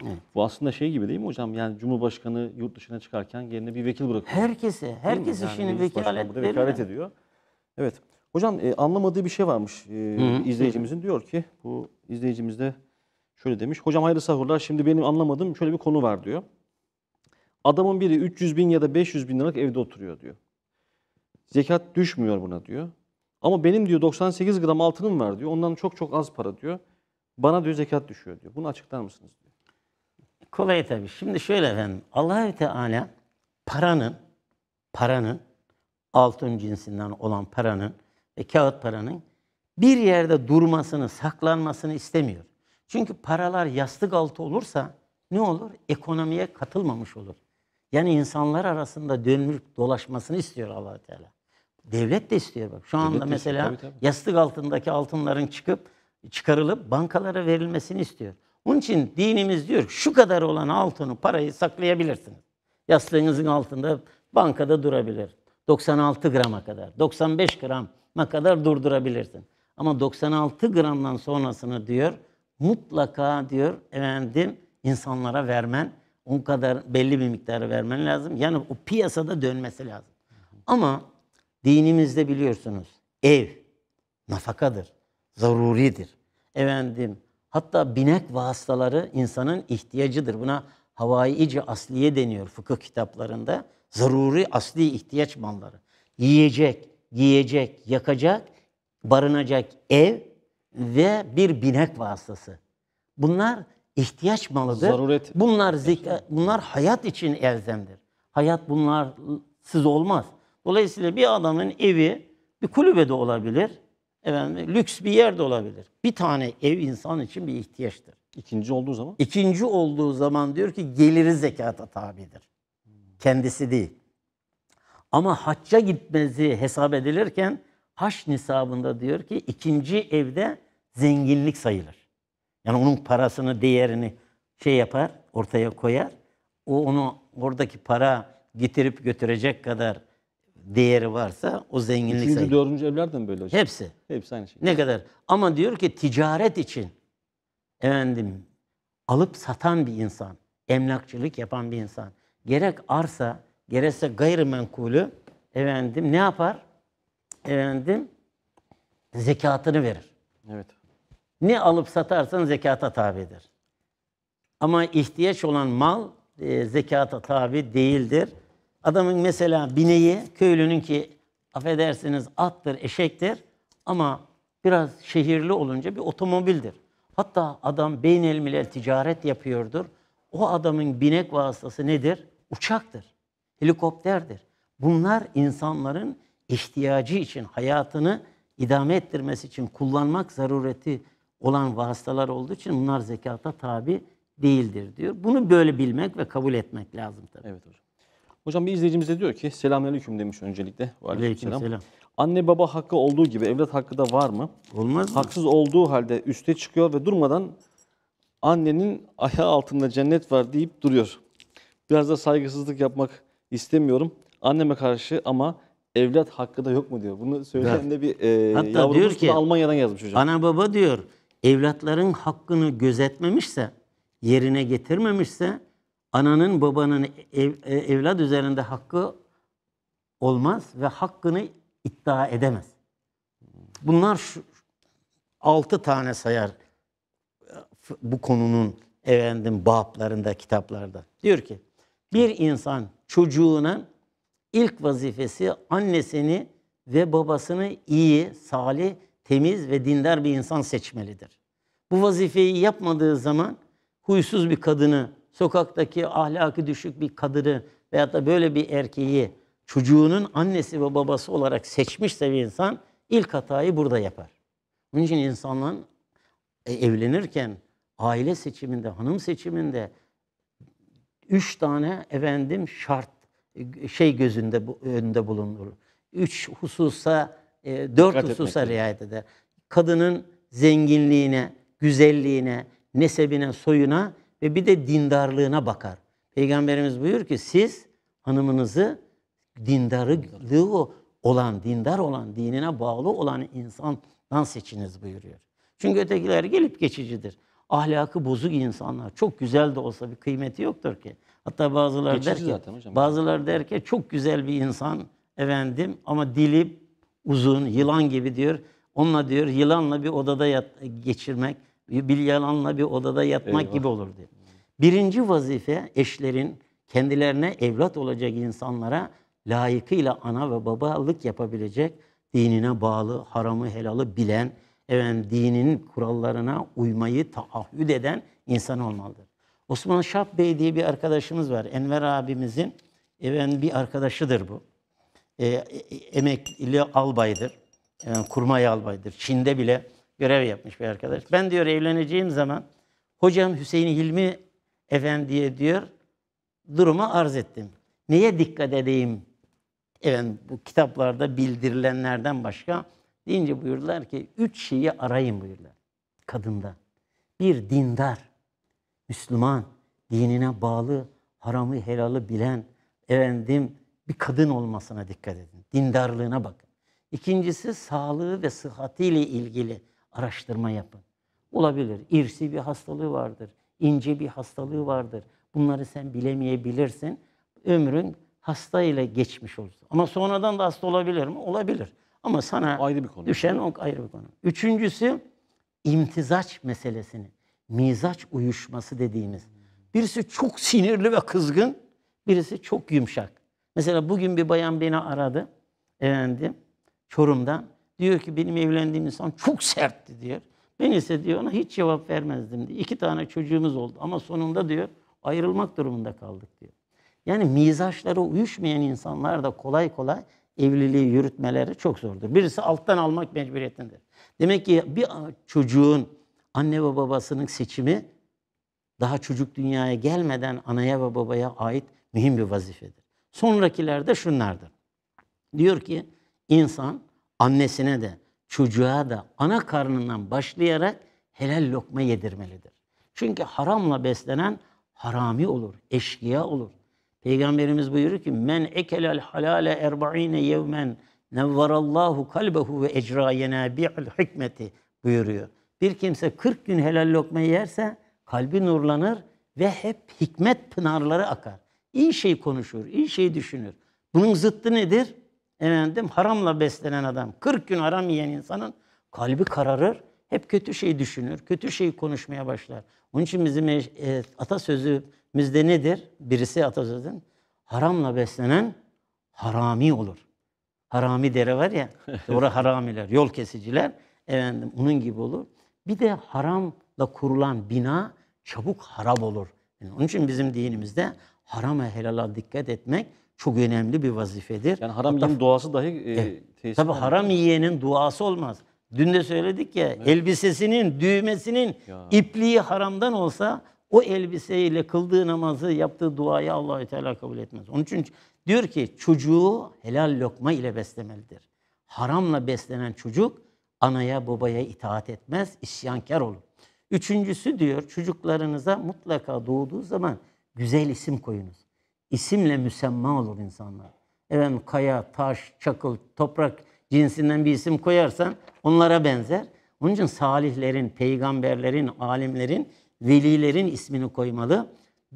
mesela. Evet. Bu aslında şey gibi değil mi hocam? Yani Cumhurbaşkanı yurt dışına çıkarken yerine bir vekil bırakıyor. Herkese, herkese yani şimdi vekalet burada vekalet mi? ediyor. Evet. Hocam e, anlamadığı bir şey varmış e, Hı-hı. izleyicimizin. Diyor ki bu izleyicimiz de şöyle demiş. Hocam hayırlı sahurlar. Şimdi benim anlamadığım şöyle bir konu var diyor. Adamın biri 300 bin ya da 500 bin liralık evde oturuyor diyor. Zekat düşmüyor buna diyor. Ama benim diyor 98 gram altınım var diyor. Ondan çok çok az para diyor. Bana diyor zekat düşüyor diyor. Bunu açıklar mısınız diyor. Kolay tabii. Şimdi şöyle efendim. Allahü Teala paranın paranın altın cinsinden olan paranın ve kağıt paranın bir yerde durmasını, saklanmasını istemiyor. Çünkü paralar yastık altı olursa ne olur? Ekonomiye katılmamış olur. Yani insanlar arasında dönmüş dolaşmasını istiyor allah Teala. Devlet de istiyor bak. Şu anda mesela istiyor, tabii, tabii. yastık altındaki altınların çıkıp çıkarılıp bankalara verilmesini istiyor. Onun için dinimiz diyor şu kadar olan altını, parayı saklayabilirsiniz. Yastığınızın altında bankada durabilir. 96 grama kadar, 95 grama kadar durdurabilirsin. Ama 96 gramdan sonrasını diyor mutlaka diyor efendim insanlara vermen, o kadar belli bir miktarı vermen lazım. Yani o piyasada dönmesi lazım. Ama dinimizde biliyorsunuz ev nafakadır, zaruridir. Efendim Hatta binek vasıtaları insanın ihtiyacıdır. Buna havaici asliye deniyor fıkıh kitaplarında. Zaruri asli ihtiyaç malları. Yiyecek, giyecek, yakacak, barınacak ev ve bir binek vasıtası. Bunlar ihtiyaç malıdır. Zaruret. Bunlar zika, bunlar hayat için elzemdir. Hayat bunlarsız olmaz. Dolayısıyla bir adamın evi bir kulübede olabilir efendim, lüks bir yer de olabilir. Bir tane ev insan için bir ihtiyaçtır. İkinci olduğu zaman? İkinci olduğu zaman diyor ki geliri zekata tabidir. Kendisi değil. Ama hacca gitmesi hesap edilirken haç nisabında diyor ki ikinci evde zenginlik sayılır. Yani onun parasını, değerini şey yapar, ortaya koyar. O onu oradaki para getirip götürecek kadar değeri varsa o zenginlik Üçüncü, sayılır. dördüncü evler de mi böyle hocam? Hepsi. Hepsi aynı şey. Ne kadar? Ama diyor ki ticaret için efendim alıp satan bir insan, emlakçılık yapan bir insan gerek arsa gerekse gayrimenkulü efendim ne yapar? Efendim zekatını verir. Evet. Ne alıp satarsan zekata tabidir. Ama ihtiyaç olan mal e, zekata tabi değildir. Adamın mesela bineği köylünün ki affedersiniz attır, eşektir ama biraz şehirli olunca bir otomobildir. Hatta adam beynel ticaret yapıyordur. O adamın binek vasıtası nedir? Uçaktır, helikopterdir. Bunlar insanların ihtiyacı için hayatını idame ettirmesi için kullanmak zarureti olan vasıtalar olduğu için bunlar zekata tabi değildir diyor. Bunu böyle bilmek ve kabul etmek lazım tabii. Evet hocam. Hocam bir izleyicimiz de diyor ki selamünaleyküm demiş öncelikle. Aleykümselam. Selam. Anne baba hakkı olduğu gibi evlat hakkı da var mı? Olmaz mı? Haksız olduğu halde üste çıkıyor ve durmadan annenin ayağı altında cennet var deyip duruyor. Biraz da saygısızlık yapmak istemiyorum. Anneme karşı ama evlat hakkı da yok mu diyor. Bunu söyleyen de bir e, Hatta diyor ki, Almanya'dan yazmış hocam. Ana baba diyor evlatların hakkını gözetmemişse, yerine getirmemişse ananın babanın ev, e, evlat üzerinde hakkı olmaz ve hakkını iddia edemez. Bunlar şu, altı tane sayar e, bu konunun efendim bablarında, kitaplarda. Diyor ki bir insan çocuğuna ilk vazifesi annesini ve babasını iyi, salih, temiz ve dindar bir insan seçmelidir. Bu vazifeyi yapmadığı zaman huysuz bir kadını sokaktaki ahlakı düşük bir kadını veyahut da böyle bir erkeği çocuğunun annesi ve babası olarak seçmişse bir insan ilk hatayı burada yapar. Onun için insanların e, evlenirken aile seçiminde, hanım seçiminde üç tane efendim şart e, şey gözünde önünde bulunur. Üç hususa, e, dört Dikkat hususa riayet eder. Kadının zenginliğine, güzelliğine, nesebine, soyuna ve bir de dindarlığına bakar. Peygamberimiz buyur ki siz hanımınızı dindarlığı olan, dindar olan, dinine bağlı olan insandan seçiniz buyuruyor. Çünkü ötekiler gelip geçicidir. Ahlakı bozuk insanlar çok güzel de olsa bir kıymeti yoktur ki. Hatta bazılar Geçici der ki zaten hocam. bazılar der ki çok güzel bir insan efendim ama dili uzun, yılan gibi diyor. Onunla diyor yılanla bir odada yat, geçirmek bir yalanla bir odada yatmak Eyvah. gibi olurdu. Birinci vazife eşlerin kendilerine evlat olacak insanlara layıkıyla ana ve babalık yapabilecek, dinine bağlı, haramı helalı bilen, efendim, dinin kurallarına uymayı taahhüt eden insan olmalıdır. Osman Şap Bey diye bir arkadaşımız var. Enver abimizin efendim, bir arkadaşıdır bu. Ee, e, emekli albaydır. Yani kurmay albaydır. Çin'de bile görev yapmış bir arkadaş. Ben diyor evleneceğim zaman hocam Hüseyin Hilmi Efendi'ye diyor durumu arz ettim. Neye dikkat edeyim? Efendim bu kitaplarda bildirilenlerden başka deyince buyurdular ki üç şeyi arayın buyurlar. kadında. Bir dindar, Müslüman, dinine bağlı, haramı helalı bilen efendim bir kadın olmasına dikkat edin. Dindarlığına bakın. İkincisi sağlığı ve sıhhatiyle ilgili Araştırma yapın. Olabilir. İrsi bir hastalığı vardır. ince bir hastalığı vardır. Bunları sen bilemeyebilirsin. Ömrün hasta ile geçmiş olur. Ama sonradan da hasta olabilir mi? Olabilir. Ama sana ayrı bir konu. düşen o ayrı bir konu. Üçüncüsü imtizaç meselesini. Mizaç uyuşması dediğimiz. Birisi çok sinirli ve kızgın, birisi çok yumuşak. Mesela bugün bir bayan beni aradı. Efendim, Çorum'dan. Diyor ki benim evlendiğim insan çok sertti diyor. Ben ise diyor ona hiç cevap vermezdim diyor. İki tane çocuğumuz oldu ama sonunda diyor ayrılmak durumunda kaldık diyor. Yani mizaçları uyuşmayan insanlar da kolay kolay evliliği yürütmeleri çok zordur. Birisi alttan almak mecburiyetindedir. Demek ki bir çocuğun anne ve babasının seçimi daha çocuk dünyaya gelmeden anaya ve babaya ait mühim bir vazifedir. Sonrakiler de şunlardır. Diyor ki insan annesine de, çocuğa da ana karnından başlayarak helal lokma yedirmelidir. Çünkü haramla beslenen harami olur, eşkıya olur. Peygamberimiz buyurur ki men ekelel halale erba'ine yevmen nevvarallahu kalbehu ve ecra yenabi'l hikmeti buyuruyor. Bir kimse 40 gün helal lokma yerse kalbi nurlanır ve hep hikmet pınarları akar. İyi şey konuşur, iyi şey düşünür. Bunun zıttı nedir? efendim haramla beslenen adam, 40 gün haram yiyen insanın kalbi kararır, hep kötü şey düşünür, kötü şey konuşmaya başlar. Onun için bizim e, e atasözümüzde nedir? Birisi atasözün, haramla beslenen harami olur. Harami dere var ya, doğru haramiler, yol kesiciler. Efendim, onun gibi olur. Bir de haramla kurulan bina çabuk harap olur. Yani onun için bizim dinimizde harama helala dikkat etmek çok önemli bir vazifedir. Yani haram yiyenin duası dahi e, e, Tabii haram yiyenin duası olmaz. Dün de söyledik ya evet. elbisesinin, düğmesinin ya. ipliği haramdan olsa o elbiseyle kıldığı namazı, yaptığı duayı Allah Teala kabul etmez. Onun için diyor ki çocuğu helal lokma ile beslemelidir. Haramla beslenen çocuk anaya babaya itaat etmez, isyankar olur. Üçüncüsü diyor çocuklarınıza mutlaka doğduğu zaman güzel isim koyunuz isimle müsemma olur insanlar. Evet, kaya, taş, çakıl, toprak cinsinden bir isim koyarsan onlara benzer. Onun için salihlerin, peygamberlerin, alimlerin, velilerin ismini koymalı.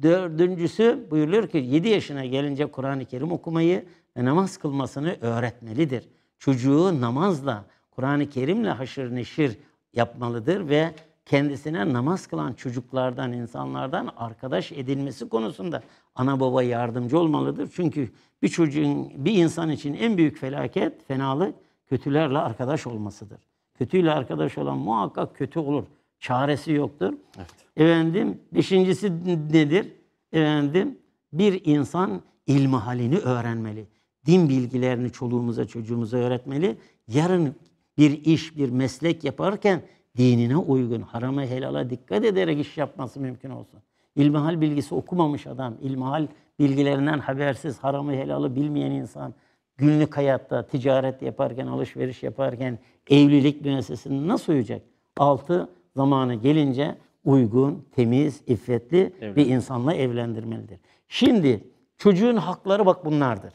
Dördüncüsü buyurulur ki 7 yaşına gelince Kur'an-ı Kerim okumayı ve namaz kılmasını öğretmelidir. Çocuğu namazla, Kur'an-ı Kerim'le haşır neşir yapmalıdır ve kendisine namaz kılan çocuklardan, insanlardan arkadaş edilmesi konusunda ana baba yardımcı olmalıdır. Çünkü bir çocuğun, bir insan için en büyük felaket fenalık kötülerle arkadaş olmasıdır. Kötüyle arkadaş olan muhakkak kötü olur. Çaresi yoktur. Evet. Efendim beşincisi nedir? Efendim bir insan ilmi halini öğrenmeli. Din bilgilerini çoluğumuza çocuğumuza öğretmeli. Yarın bir iş, bir meslek yaparken dinine uygun, harama helala dikkat ederek iş yapması mümkün olsun. İlmihal bilgisi okumamış adam, ilmihal bilgilerinden habersiz, haramı helalı bilmeyen insan, günlük hayatta ticaret yaparken, alışveriş yaparken, evlilik müessesini nasıl uyacak? Altı, zamanı gelince uygun, temiz, iffetli evet. bir insanla evlendirmelidir. Şimdi çocuğun hakları bak bunlardır.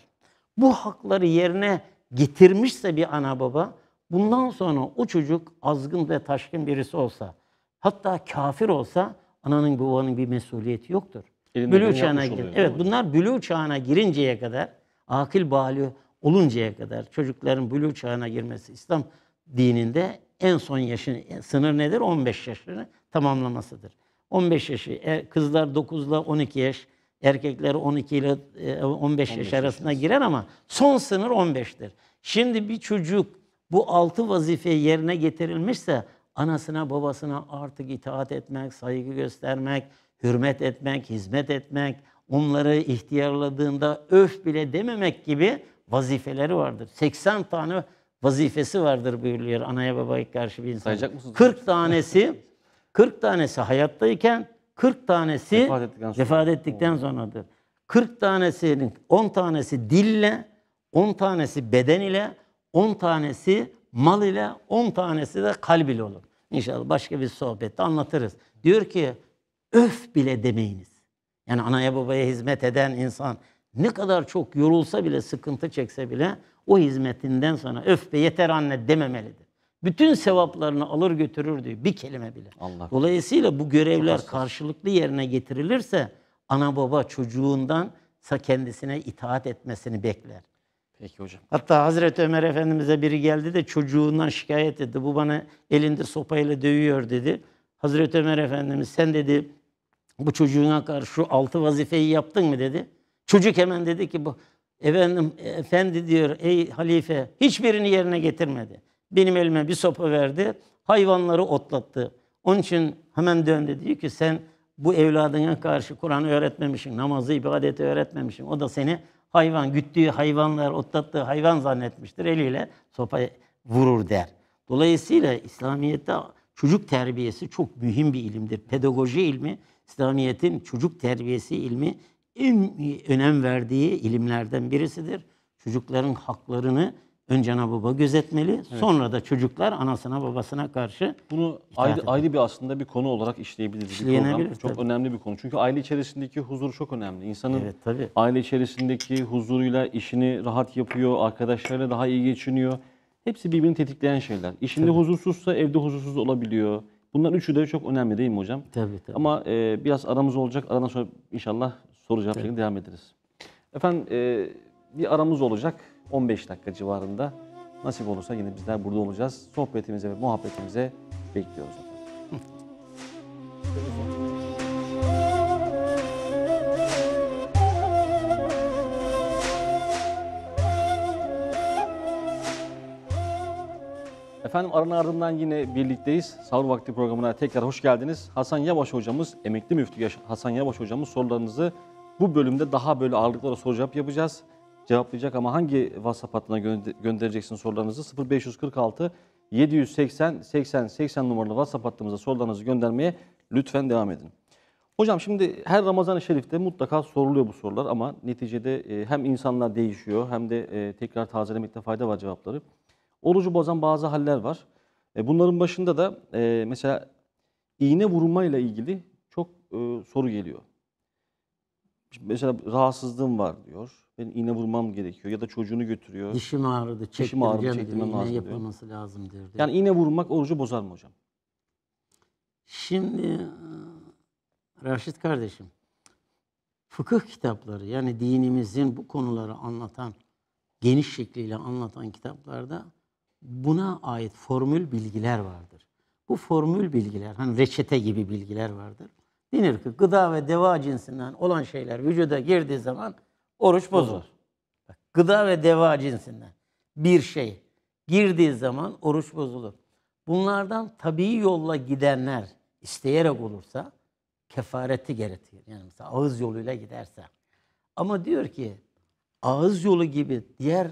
Bu hakları yerine getirmişse bir ana baba, bundan sonra o çocuk azgın ve taşkın birisi olsa, hatta kafir olsa Ananın babanın bir mesuliyeti yoktur. Elinden bülü çağına gir. Evet bunlar bülü çağına girinceye kadar, akıl bali oluncaya kadar çocukların bülü çağına girmesi İslam dininde en son yaşın e, sınır nedir? 15 yaşını tamamlamasıdır. 15 yaşı e, kızlar 9 ile 12 yaş, erkekler 12 ile 15, e, 15 yaş arasına girer ama son sınır 15'tir. Şimdi bir çocuk bu altı vazife yerine getirilmişse anasına babasına artık itaat etmek, saygı göstermek, hürmet etmek, hizmet etmek, onları ihtiyarladığında öf bile dememek gibi vazifeleri vardır. 80 tane vazifesi vardır buyuruyor anaya babaya karşı bir insan. Sayacak mısınız? 40 tanesi 40 tanesi hayattayken 40 tanesi vefat ettikten, sonra. vefat ettikten sonradır. 40 tanesinin 10 tanesi dille, 10 tanesi beden ile, 10 tanesi mal ile 10 tanesi de kalb ile olur. İnşallah başka bir sohbette anlatırız. Diyor ki öf bile demeyiniz. Yani anaya babaya hizmet eden insan ne kadar çok yorulsa bile, sıkıntı çekse bile o hizmetinden sonra öf be yeter anne dememelidir. Bütün sevaplarını alır götürür diyor bir kelime bile. Allah. Dolayısıyla bu görevler karşılıklı yerine getirilirse ana baba çocuğundan kendisine itaat etmesini bekler. Peki hocam. Hatta Hazreti Ömer Efendimiz'e biri geldi de çocuğundan şikayet etti. Bu bana elinde sopayla dövüyor dedi. Hazreti Ömer Efendimiz sen dedi bu çocuğuna karşı şu altı vazifeyi yaptın mı dedi. Çocuk hemen dedi ki bu efendim efendi diyor ey halife hiçbirini yerine getirmedi. Benim elime bir sopa verdi. Hayvanları otlattı. Onun için hemen döndü diyor ki sen bu evladına karşı Kur'an öğretmemişsin, namazı, ibadeti öğretmemişsin. O da seni hayvan, güttüğü hayvanlar, otlattığı hayvan zannetmiştir. Eliyle sopayı vurur der. Dolayısıyla İslamiyet'te çocuk terbiyesi çok mühim bir ilimdir. Pedagoji ilmi, İslamiyet'in çocuk terbiyesi ilmi en önem verdiği ilimlerden birisidir. Çocukların haklarını önce ana baba gözetmeli. Evet. Sonra da çocuklar anasına babasına karşı bunu ayrı, etmeli. ayrı bir aslında bir konu olarak işleyebiliriz. Bir program. Çok tabii. önemli bir konu. Çünkü aile içerisindeki huzur çok önemli. İnsanın evet, tabii. aile içerisindeki huzuruyla işini rahat yapıyor, arkadaşlarıyla daha iyi geçiniyor. Hepsi birbirini tetikleyen şeyler. İşinde tabii. huzursuzsa evde huzursuz olabiliyor. Bunların üçü de çok önemli değil mi hocam? Tabii tabii. Ama e, biraz aramız olacak. Aradan sonra inşallah soru cevap devam ederiz. Efendim e, bir aramız olacak. 15 dakika civarında nasip olursa yine bizler burada olacağız. Sohbetimize ve muhabbetimize bekliyoruz. Efendim aranın ardından yine birlikteyiz. Sahur Vakti programına tekrar hoş geldiniz. Hasan Yavaş hocamız, emekli müftü Hasan Yavaş hocamız sorularınızı bu bölümde daha böyle ağırlıklara soru cevap yapacağız cevaplayacak ama hangi WhatsApp hattına gönder göndereceksin sorularınızı 0546 780 80 80 numaralı WhatsApp hattımıza sorularınızı göndermeye lütfen devam edin. Hocam şimdi her Ramazan-ı Şerif'te mutlaka soruluyor bu sorular ama neticede e, hem insanlar değişiyor hem de e, tekrar tazelemekte fayda var cevapları. Orucu bozan bazı haller var. E, bunların başında da mesela iğne vurmayla ilgili çok soru geliyor mesela rahatsızlığım var diyor. Ben iğne vurmam gerekiyor ya da çocuğunu götürüyor. Dişim ağrıdı, Dişim ağrıdı, çektireceğim iğne lazım diyor. yapılması lazımdır diyor. Yani iğne vurmak orucu bozar mı hocam? Şimdi e, Raşit kardeşim, fıkıh kitapları yani dinimizin bu konuları anlatan, geniş şekliyle anlatan kitaplarda buna ait formül bilgiler vardır. Bu formül bilgiler, hani reçete gibi bilgiler vardır. Denir ki gıda ve deva cinsinden olan şeyler vücuda girdiği zaman oruç bozulur. Bak, gıda ve deva cinsinden bir şey girdiği zaman oruç bozulur. Bunlardan tabii yolla gidenler isteyerek olursa kefareti gerekir. Yani mesela ağız yoluyla giderse. Ama diyor ki ağız yolu gibi diğer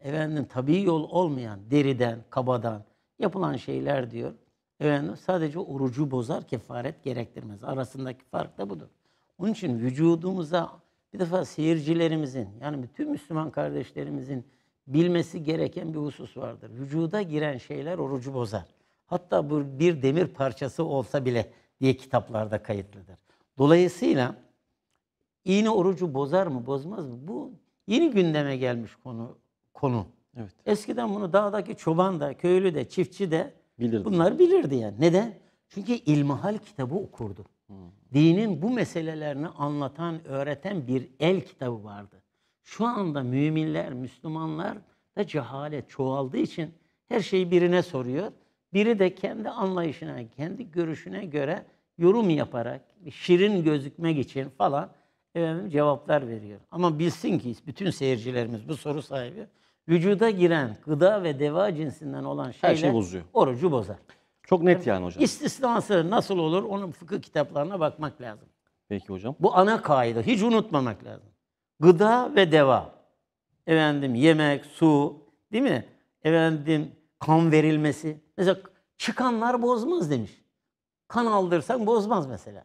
efendim tabii yol olmayan deriden, kabadan yapılan şeyler diyor Efendim, sadece orucu bozar, kefaret gerektirmez. Arasındaki fark da budur. Onun için vücudumuza bir defa seyircilerimizin yani bütün Müslüman kardeşlerimizin bilmesi gereken bir husus vardır. Vücuda giren şeyler orucu bozar. Hatta bu bir demir parçası olsa bile diye kitaplarda kayıtlıdır. Dolayısıyla iğne orucu bozar mı bozmaz mı? Bu yeni gündeme gelmiş konu. konu. Evet. Eskiden bunu dağdaki çoban da, köylü de, çiftçi de Bilirdi. Bunlar bilirdi yani. Neden? Çünkü ilmihal kitabı okurdu. Hmm. Dinin bu meselelerini anlatan, öğreten bir el kitabı vardı. Şu anda müminler, Müslümanlar da cehalet çoğaldığı için her şeyi birine soruyor. Biri de kendi anlayışına, kendi görüşüne göre yorum yaparak, şirin gözükmek için falan efendim, cevaplar veriyor. Ama bilsin ki bütün seyircilerimiz bu soru sahibi vücuda giren gıda ve deva cinsinden olan şeyler Her şey bozuyor. orucu bozar. Çok net yani hocam. İstisnası nasıl olur onun fıkıh kitaplarına bakmak lazım. Peki hocam. Bu ana kaydı hiç unutmamak lazım. Gıda ve deva. Efendim yemek, su değil mi? Efendim kan verilmesi. Mesela çıkanlar bozmaz demiş. Kan aldırsan bozmaz mesela.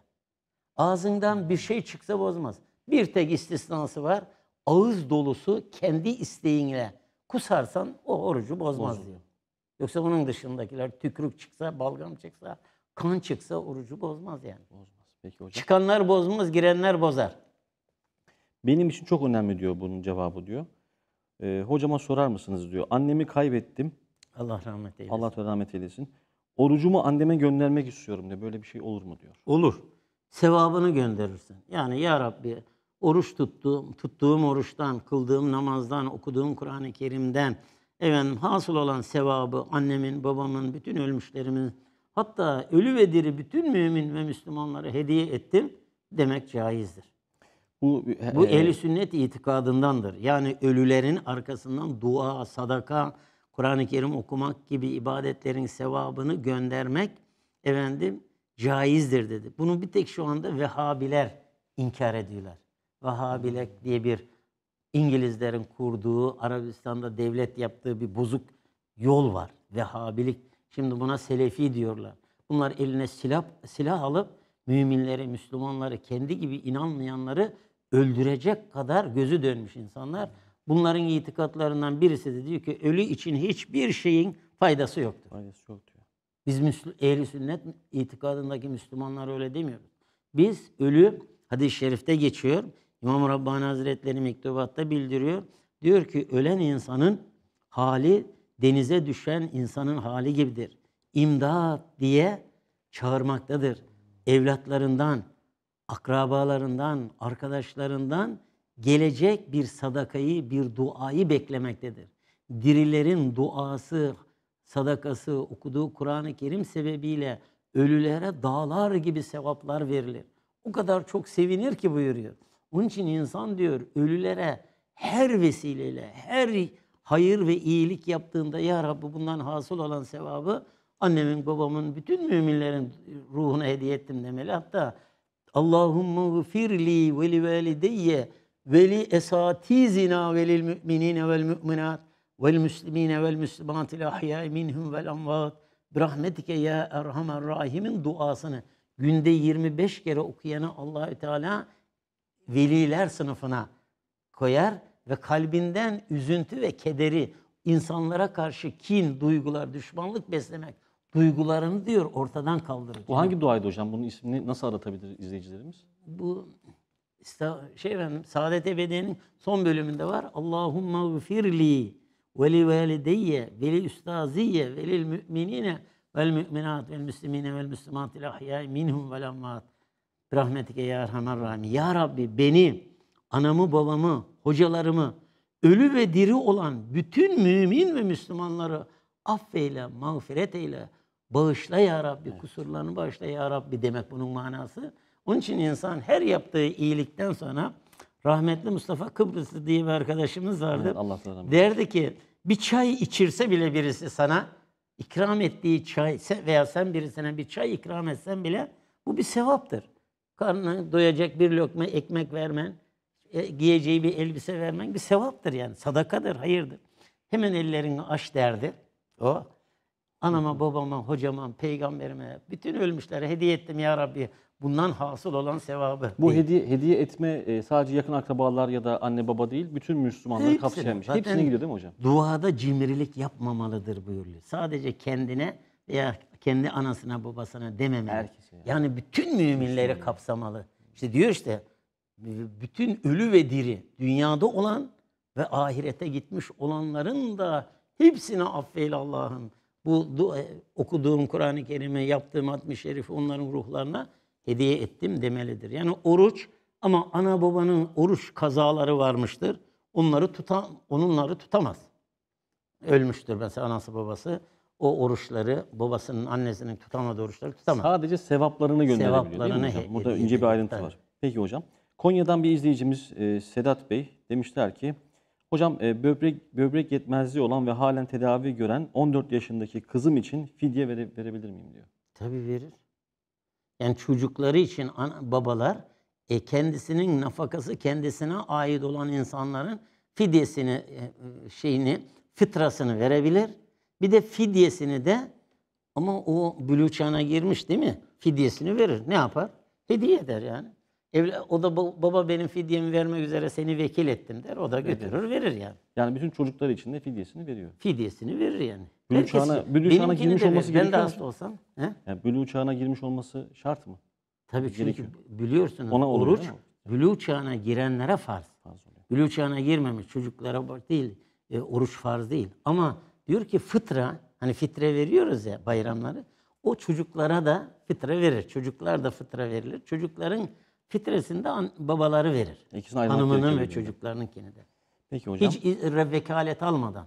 Ağzından bir şey çıksa bozmaz. Bir tek istisnası var. Ağız dolusu kendi isteğinle kusarsan o orucu bozmaz diyor. Yoksa onun dışındakiler tükürük çıksa, balgam çıksa, kan çıksa orucu bozmaz yani. Bozmaz. Peki hocam. Çıkanlar bozmaz, girenler bozar. Benim için çok önemli diyor bunun cevabı diyor. Ee, hocama sorar mısınız diyor. Annemi kaybettim. Allah rahmet eylesin. Allah rahmet eylesin. Orucumu anneme göndermek istiyorum diyor. Böyle bir şey olur mu diyor. Olur. Sevabını gönderirsin. Yani ya Rabbi oruç tuttuğum, tuttuğum oruçtan, kıldığım namazdan, okuduğum Kur'an-ı Kerim'den, efendim hasıl olan sevabı annemin, babamın, bütün ölmüşlerimin, hatta ölü ve diri bütün mümin ve Müslümanlara hediye ettim demek caizdir. Bu, Bu e, ehli sünnet itikadındandır. Yani ölülerin arkasından dua, sadaka, Kur'an-ı Kerim okumak gibi ibadetlerin sevabını göndermek efendim caizdir dedi. Bunu bir tek şu anda Vehhabiler inkar ediyorlar. Vahabilek diye bir İngilizlerin kurduğu, Arabistan'da devlet yaptığı bir bozuk yol var. Vehhabilik. Şimdi buna Selefi diyorlar. Bunlar eline silah, silah alıp müminleri, Müslümanları, kendi gibi inanmayanları öldürecek kadar gözü dönmüş insanlar. Bunların itikatlarından birisi de diyor ki ölü için hiçbir şeyin faydası yoktur. Faydası yok diyor. Biz Müsl ehli sünnet itikadındaki Müslümanlar öyle demiyoruz. Biz ölü hadis-i şerifte geçiyor. İmam Rabbani Hazretleri mektubatta bildiriyor. Diyor ki ölen insanın hali denize düşen insanın hali gibidir. İmdat diye çağırmaktadır. Evlatlarından, akrabalarından, arkadaşlarından gelecek bir sadakayı, bir duayı beklemektedir. Dirilerin duası, sadakası, okuduğu Kur'an-ı Kerim sebebiyle ölülere dağlar gibi sevaplar verilir. O kadar çok sevinir ki buyuruyor. Onun için insan diyor ölülere her vesileyle, her hayır ve iyilik yaptığında ya Rabbi bundan hasıl olan sevabı annemin, babamın, bütün müminlerin ruhuna hediye ettim demeli. Hatta Allahümme gfirli ve li velideyye ve li esatizina ve lil müminine vel müminat vel müslimine vel müslimat il ahyai minhum vel amvat rahmetike ya erhamer rahimin duasını günde 25 kere okuyana Allahü Teala veliler sınıfına koyar ve kalbinden üzüntü ve kederi insanlara karşı kin, duygular, düşmanlık beslemek duygularını diyor ortadan kaldırır. Bu hangi duaydı hocam? Bunun ismini nasıl aratabilir izleyicilerimiz? Bu şey efendim Saadet Ebediye'nin son bölümünde var. Allahumma gfirli ve li valideyye ve li üstaziye ve lil müminine vel müminat vel müslimine vel müslimat il ahyai minhum vel ammat. Rahmetike ya Erhamer Rahim. Ya Rabbi beni, anamı, babamı, hocalarımı, ölü ve diri olan bütün mümin ve Müslümanları affeyle, mağfiret eyle, bağışla ya Rabbi, evet. kusurlarını bağışla ya Rabbi demek bunun manası. Onun için insan her yaptığı iyilikten sonra rahmetli Mustafa Kıbrıslı diye bir arkadaşımız vardı. Evet, Allah Derdi ki bir çay içirse bile birisi sana ikram ettiği çay veya sen birisine bir çay ikram etsen bile bu bir sevaptır karnını doyacak bir lokma ekmek vermen, e, giyeceği bir elbise vermen bir sevaptır yani. Sadakadır, hayırdır. Hemen ellerini aç derdi. O. Anama, babama, hocama, peygamberime, bütün ölmüşlere hediye ettim ya Rabbi. Bundan hasıl olan sevabı. Bu hediye hediye etme e, sadece yakın akrabalar ya da anne baba değil, bütün Müslümanları Hepsini, kapsayan bir şey. Hepsine gidiyor değil mi hocam? Duada cimrilik yapmamalıdır buyuruyor. Sadece kendine veya kendi anasına babasına dememeli. Herkese yani. yani bütün müminleri Müslüman. kapsamalı. İşte diyor işte bütün ölü ve diri dünyada olan ve ahirete gitmiş olanların da hepsini affeyle Allah'ım. Bu e, okuduğum Kur'an-ı Kerim'i, yaptığım hatmi şerifi onların ruhlarına hediye ettim demelidir. Yani oruç ama ana babanın oruç kazaları varmıştır. Onları tutan, onunları tutamaz. Ölmüştür mesela anası babası o oruçları babasının annesinin tutamadığı oruçları tutamaz. Sadece sevaplarını gönderebiliyor Sevaplarını değil mi hocam? Burada ince bir ayrıntı var. Peki hocam. Konya'dan bir izleyicimiz e, Sedat Bey demişler ki Hocam e, böbrek böbrek yetmezliği olan ve halen tedavi gören 14 yaşındaki kızım için fidye vere- verebilir miyim diyor. Tabii verir. Yani çocukları için babalar e, kendisinin nafakası kendisine ait olan insanların fidyesini, e, e şeyini, fıtrasını verebilir. Bir de fidyesini de ama o bülüçana girmiş değil mi? Fidyesini verir. Ne yapar? Hediye eder yani. Evla, o da baba benim fidyemi vermek üzere seni vekil ettim der. O da götürür evet. verir yani. Yani bütün çocuklar için de fidyesini veriyor. Fidyesini verir yani. Bülü Herkes bülü çağına girmiş de olması gerekiyor Ben de olsam. He? Yani bülü çağına girmiş olması şart mı? Tabii çünkü gerekiyor. biliyorsunuz Ona olur, oruç bülü çağına girenlere farz. farz oluyor. bülü çağına girmemiş çocuklara değil. E, oruç farz değil. Ama diyor ki fıtra, hani fitre veriyoruz ya bayramları. O çocuklara da fıtra verir. Çocuklar da fıtra verilir. Çocukların fitresini babaları verir. Hanımının ve çocuklarınınkini de. Peki hocam. Hiç vekalet almadan.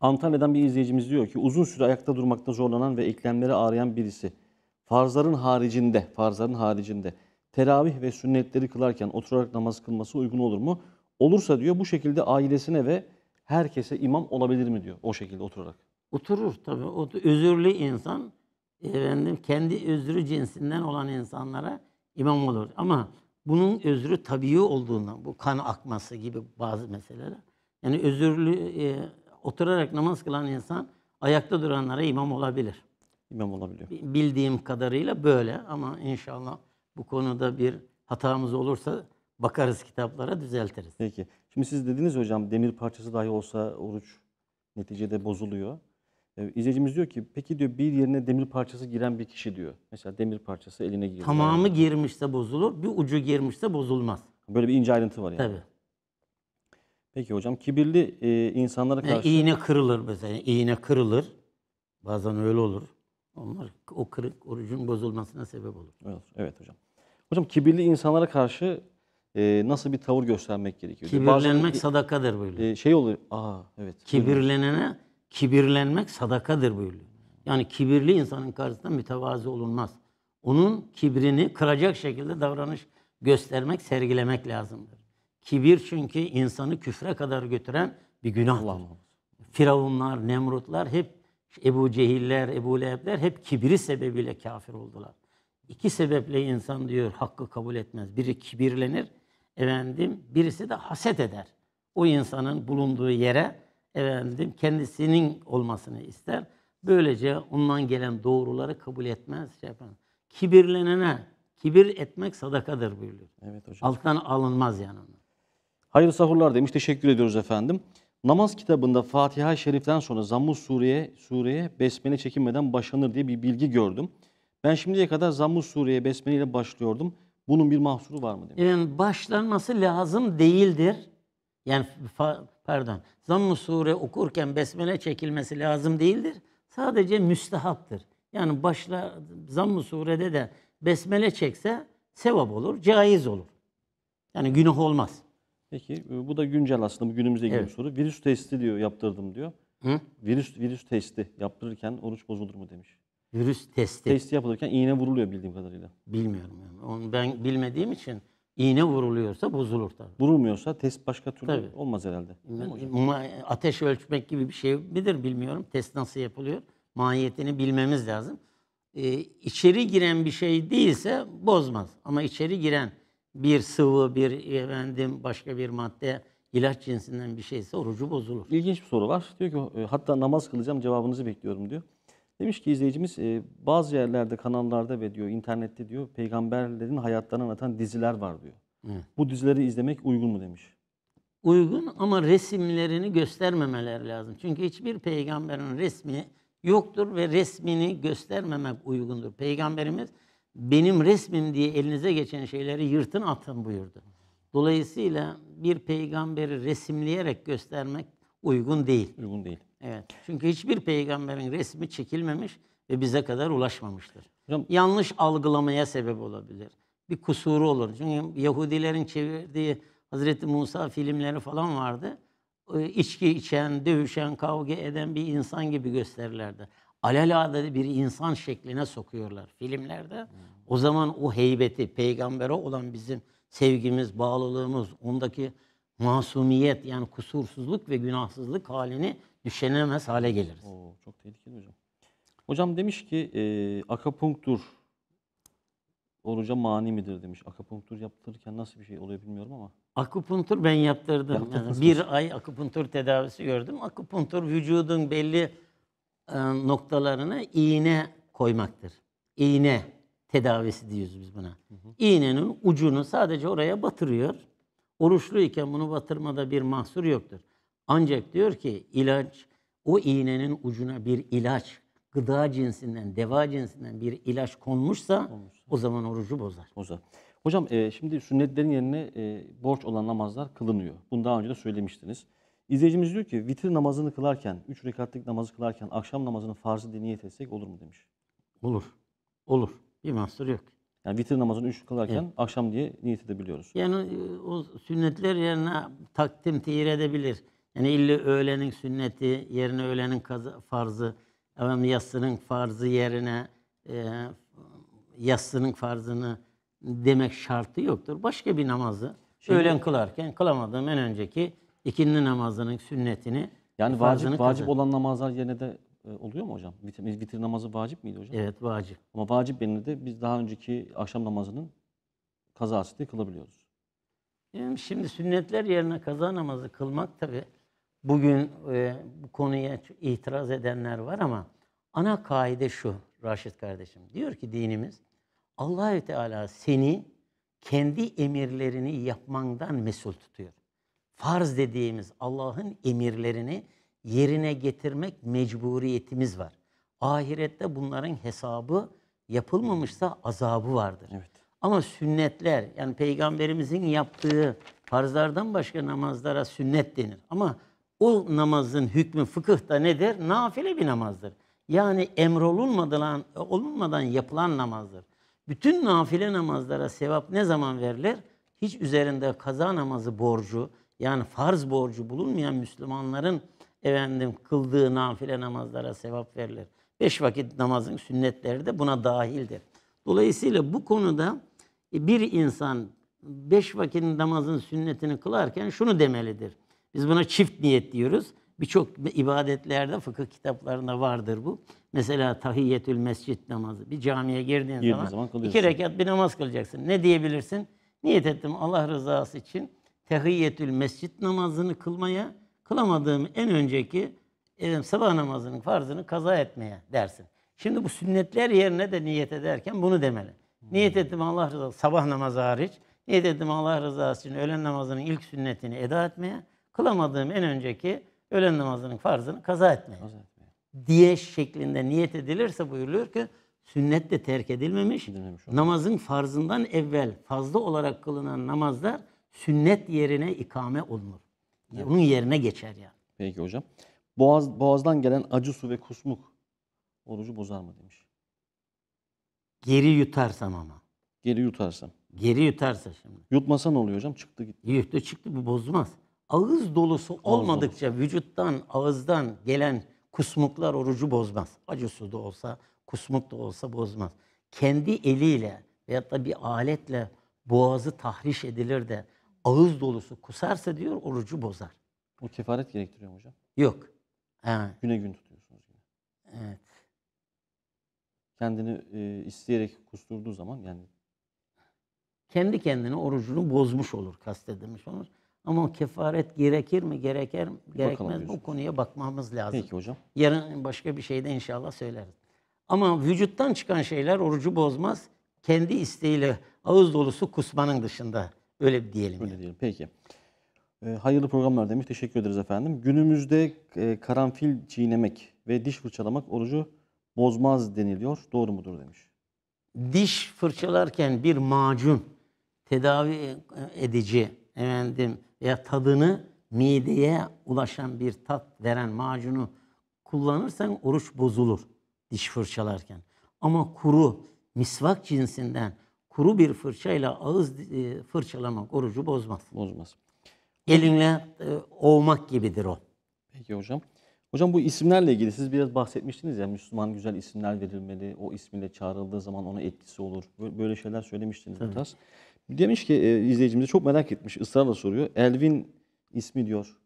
Antalya'dan bir izleyicimiz diyor ki uzun süre ayakta durmakta zorlanan ve eklemleri ağrıyan birisi farzların haricinde, farzların haricinde teravih ve sünnetleri kılarken oturarak namaz kılması uygun olur mu? Olursa diyor bu şekilde ailesine ve herkese imam olabilir mi diyor o şekilde oturarak. Oturur tabii. O özürlü insan efendim kendi özrü cinsinden olan insanlara imam olur. Ama bunun özrü tabii olduğundan bu kan akması gibi bazı meseleler. Yani özürlü e, oturarak namaz kılan insan ayakta duranlara imam olabilir. İmam olabiliyor. Bildiğim kadarıyla böyle ama inşallah bu konuda bir hatamız olursa Bakarız kitaplara düzeltiriz. Peki. Şimdi siz dediniz hocam demir parçası dahi olsa oruç neticede bozuluyor. Ee, izleyicimiz diyor ki peki diyor bir yerine demir parçası giren bir kişi diyor. Mesela demir parçası eline giriyor. Tamamı girmişse bozulur, bir ucu girmişse bozulmaz. Böyle bir ince ayrıntı var yani. Tabii. Peki hocam kibirli e, insanlara Yani e, karşı iğne kırılır mesela. İğne kırılır. Bazen öyle olur. Onlar o kırık orucun bozulmasına sebep olur. Evet, evet hocam. Hocam kibirli insanlara karşı e, nasıl bir tavır göstermek gerekiyor. Kibirlenmek Bazen, sadakadır buyuruyor. E, şey oluyor. Aa evet. Kibirlenene kibirlenmek sadakadır buyuruyor. Yani kibirli insanın karşısında mütevazi olunmaz. Onun kibrini kıracak şekilde davranış göstermek, sergilemek lazımdır. Kibir çünkü insanı küfre kadar götüren bir günah. Firavunlar, Nemrutlar hep Ebu Cehiller, Ebu Lehebler hep kibri sebebiyle kafir oldular. İki sebeple insan diyor hakkı kabul etmez. Biri kibirlenir, efendim birisi de haset eder. O insanın bulunduğu yere efendim kendisinin olmasını ister. Böylece ondan gelen doğruları kabul etmez. Şey yapar. Kibirlenene, kibir etmek sadakadır buyuruyor. Evet hocam. Alttan alınmaz yani. Hayırlı sahurlar demiş. Teşekkür ediyoruz efendim. Namaz kitabında fatiha Şerif'ten sonra zamm sureye sureye besmele çekinmeden başlanır diye bir bilgi gördüm. Ben şimdiye kadar zamm sureye besmele ile başlıyordum. Bunun bir mahsuru var mı? Demek. Yani başlanması lazım değildir. Yani pardon. Zamm-ı sure okurken besmele çekilmesi lazım değildir. Sadece müstehaptır. Yani başla zamm-ı surede de besmele çekse sevap olur, caiz olur. Yani günah olmaz. Peki e, bu da güncel aslında bu günümüzde ilgili evet. bir soru. Virüs testi diyor yaptırdım diyor. Hı? Virüs virüs testi yaptırırken oruç bozulur mu demiş. Virüs testi. Testi yapılırken iğne vuruluyor bildiğim kadarıyla. Bilmiyorum. Yani. Onu ben bilmediğim için iğne vuruluyorsa bozulur tabii. Vurulmuyorsa test başka türlü tabii. olmaz herhalde. Ateş ölçmek gibi bir şey midir bilmiyorum. Test nasıl yapılıyor? Mahiyetini bilmemiz lazım. Ee, içeri giren bir şey değilse bozmaz. Ama içeri giren bir sıvı, bir efendim başka bir madde, ilaç cinsinden bir şeyse orucu bozulur. İlginç bir soru var. Diyor ki e, hatta namaz kılacağım cevabınızı bekliyorum diyor. Demiş ki izleyicimiz bazı yerlerde kanallarda ve diyor internette diyor peygamberlerin hayatlarını anlatan diziler var diyor. Hı. Bu dizileri izlemek uygun mu demiş. Uygun ama resimlerini göstermemeler lazım. Çünkü hiçbir peygamberin resmi yoktur ve resmini göstermemek uygundur. Peygamberimiz benim resmim diye elinize geçen şeyleri yırtın atın buyurdu. Dolayısıyla bir peygamberi resimleyerek göstermek uygun değil. Uygun değil. Evet. Çünkü hiçbir peygamberin resmi çekilmemiş ve bize kadar ulaşmamıştır. Hocam, Yanlış algılamaya sebep olabilir. Bir kusuru olur. Çünkü Yahudilerin çevirdiği Hazreti Musa filmleri falan vardı. İçki içen, dövüşen, kavga eden bir insan gibi gösterirlerdi. Alelade bir insan şekline sokuyorlar filmlerde. O zaman o heybeti, peygambere olan bizim sevgimiz, bağlılığımız, ondaki masumiyet yani kusursuzluk ve günahsızlık halini Düşünemez hale geliriz. Oo, çok tehlikeli hocam. Hocam demiş ki e, akapunktur oruca mani midir demiş. Akapunktur yaptırırken nasıl bir şey oluyor bilmiyorum ama. Akupunktur ben yaptırdım. Yani bir ay akupunktur tedavisi gördüm. Akupunktur vücudun belli e, noktalarına iğne koymaktır. İğne tedavisi diyoruz biz buna. Hı hı. İğnenin ucunu sadece oraya batırıyor. Oruçluyken bunu batırmada bir mahsur yoktur. Ancak diyor ki ilaç o iğnenin ucuna bir ilaç, gıda cinsinden, deva cinsinden bir ilaç konmuşsa Olmuş. o zaman orucu bozar. Bozar. Hocam e, şimdi sünnetlerin yerine e, borç olan namazlar kılınıyor. Bunu daha önce de söylemiştiniz. İzleyicimiz diyor ki vitir namazını kılarken, üç rekatlık namazı kılarken akşam namazının farzı diye niyet etsek olur mu demiş. Olur. Olur. Bir mahsur yok. Yani vitir namazını üç kılarken evet. akşam diye niyet edebiliyoruz. Yani e, o sünnetler yerine takdim tihir edebilir. Yani illi öğlenin sünneti yerine öğlenin kaza, farzı, efendim yatsının farzı yerine e, yatsının farzını demek şartı yoktur. Başka bir namazı Şimdi, öğlen kılarken kılamadığım en önceki ikindi namazının sünnetini yani vacip vacip olan namazlar yerine de e, oluyor mu hocam? Vitir, vitir namazı vacip miydi hocam? Evet vacip. Ama vacip yerine de biz daha önceki akşam namazının kazası diye kılabiliyoruz. şimdi sünnetler yerine kaza namazı kılmak tabii bugün e, bu konuya itiraz edenler var ama ana kaide şu Raşit kardeşim. Diyor ki dinimiz Allahü Teala seni kendi emirlerini yapmandan mesul tutuyor. Farz dediğimiz Allah'ın emirlerini yerine getirmek mecburiyetimiz var. Ahirette bunların hesabı yapılmamışsa azabı vardır. Evet. Ama sünnetler yani peygamberimizin yaptığı farzlardan başka namazlara sünnet denir. Ama o namazın hükmü fıkıhta nedir? Nafile bir namazdır. Yani emrolunmadan olunmadan yapılan namazdır. Bütün nafile namazlara sevap ne zaman verilir? Hiç üzerinde kaza namazı borcu yani farz borcu bulunmayan Müslümanların efendim kıldığı nafile namazlara sevap verilir. Beş vakit namazın sünnetleri de buna dahildir. Dolayısıyla bu konuda e, bir insan beş vakit namazın sünnetini kılarken şunu demelidir. Biz buna çift niyet diyoruz. Birçok ibadetlerde fıkıh kitaplarında vardır bu. Mesela tahiyyetül mescit namazı. Bir camiye girdiğin Girdiğin zaman, zaman iki rekat bir namaz kılacaksın. Ne diyebilirsin? Niyet ettim Allah rızası için tehiyyetül mescit namazını kılmaya, kılamadığım en önceki efendim, sabah namazının farzını kaza etmeye dersin. Şimdi bu sünnetler yerine de niyet ederken bunu demeli. Hmm. Niyet ettim Allah rızası sabah namazı hariç. Niyet ettim Allah rızası için öğlen namazının ilk sünnetini eda etmeye kılamadığım en önceki öğlen namazının farzını kaza etmeye diye şeklinde niyet edilirse buyuruluyor ki sünnet de terk edilmemiş. Dinlemiş Namazın farzından evvel fazla olarak kılınan namazlar sünnet yerine ikame olunur. Evet. Onun yerine geçer yani. Peki hocam. Boğaz, boğazdan gelen acı su ve kusmuk orucu bozar mı demiş. Geri yutarsam ama. Geri yutarsam. Geri yutarsa şimdi. Yutmasa ne oluyor hocam? Çıktı gitti. Yuttu çıktı bu bozmaz ağız dolusu olmadıkça Ağız vücuttan, ağızdan gelen kusmuklar orucu bozmaz. Acı su da olsa, kusmuk da olsa bozmaz. Kendi eliyle veyahut da bir aletle boğazı tahriş edilir de ağız dolusu kusarsa diyor orucu bozar. Bu kefaret gerektiriyor mu hocam? Yok. Ha, Güne gün tutuyorsunuz yine. evet. Kendini e, isteyerek kusturduğu zaman yani Kendi kendine orucunu bozmuş olur, kastedilmiş olur. Ama kefaret gerekir mi, gerekir mi, gerekmez mi? O konuya bakmamız lazım. Peki hocam. Yarın başka bir şeyde inşallah söyleriz. Ama vücuttan çıkan şeyler orucu bozmaz. Kendi isteğiyle ağız dolusu kusmanın dışında. Öyle diyelim. Öyle yani. diyelim. Peki. Ee, hayırlı programlar demiş. Teşekkür ederiz efendim. Günümüzde e, karanfil çiğnemek ve diş fırçalamak orucu bozmaz deniliyor. Doğru mudur demiş. Diş fırçalarken bir macun tedavi e, edici efendim veya tadını mideye ulaşan bir tat veren macunu kullanırsan oruç bozulur diş fırçalarken. Ama kuru misvak cinsinden kuru bir fırçayla ağız e, fırçalamak orucu bozmaz. Bozmaz. Elinle e, ovmak gibidir o. Peki hocam. Hocam bu isimlerle ilgili siz biraz bahsetmiştiniz ya Müslüman güzel isimler verilmeli. O ismiyle çağrıldığı zaman ona etkisi olur. Böyle şeyler söylemiştiniz Tabii. bu Demiş ki e, izleyicimiz çok merak etmiş, ısrarla soruyor. Elvin ismi diyor.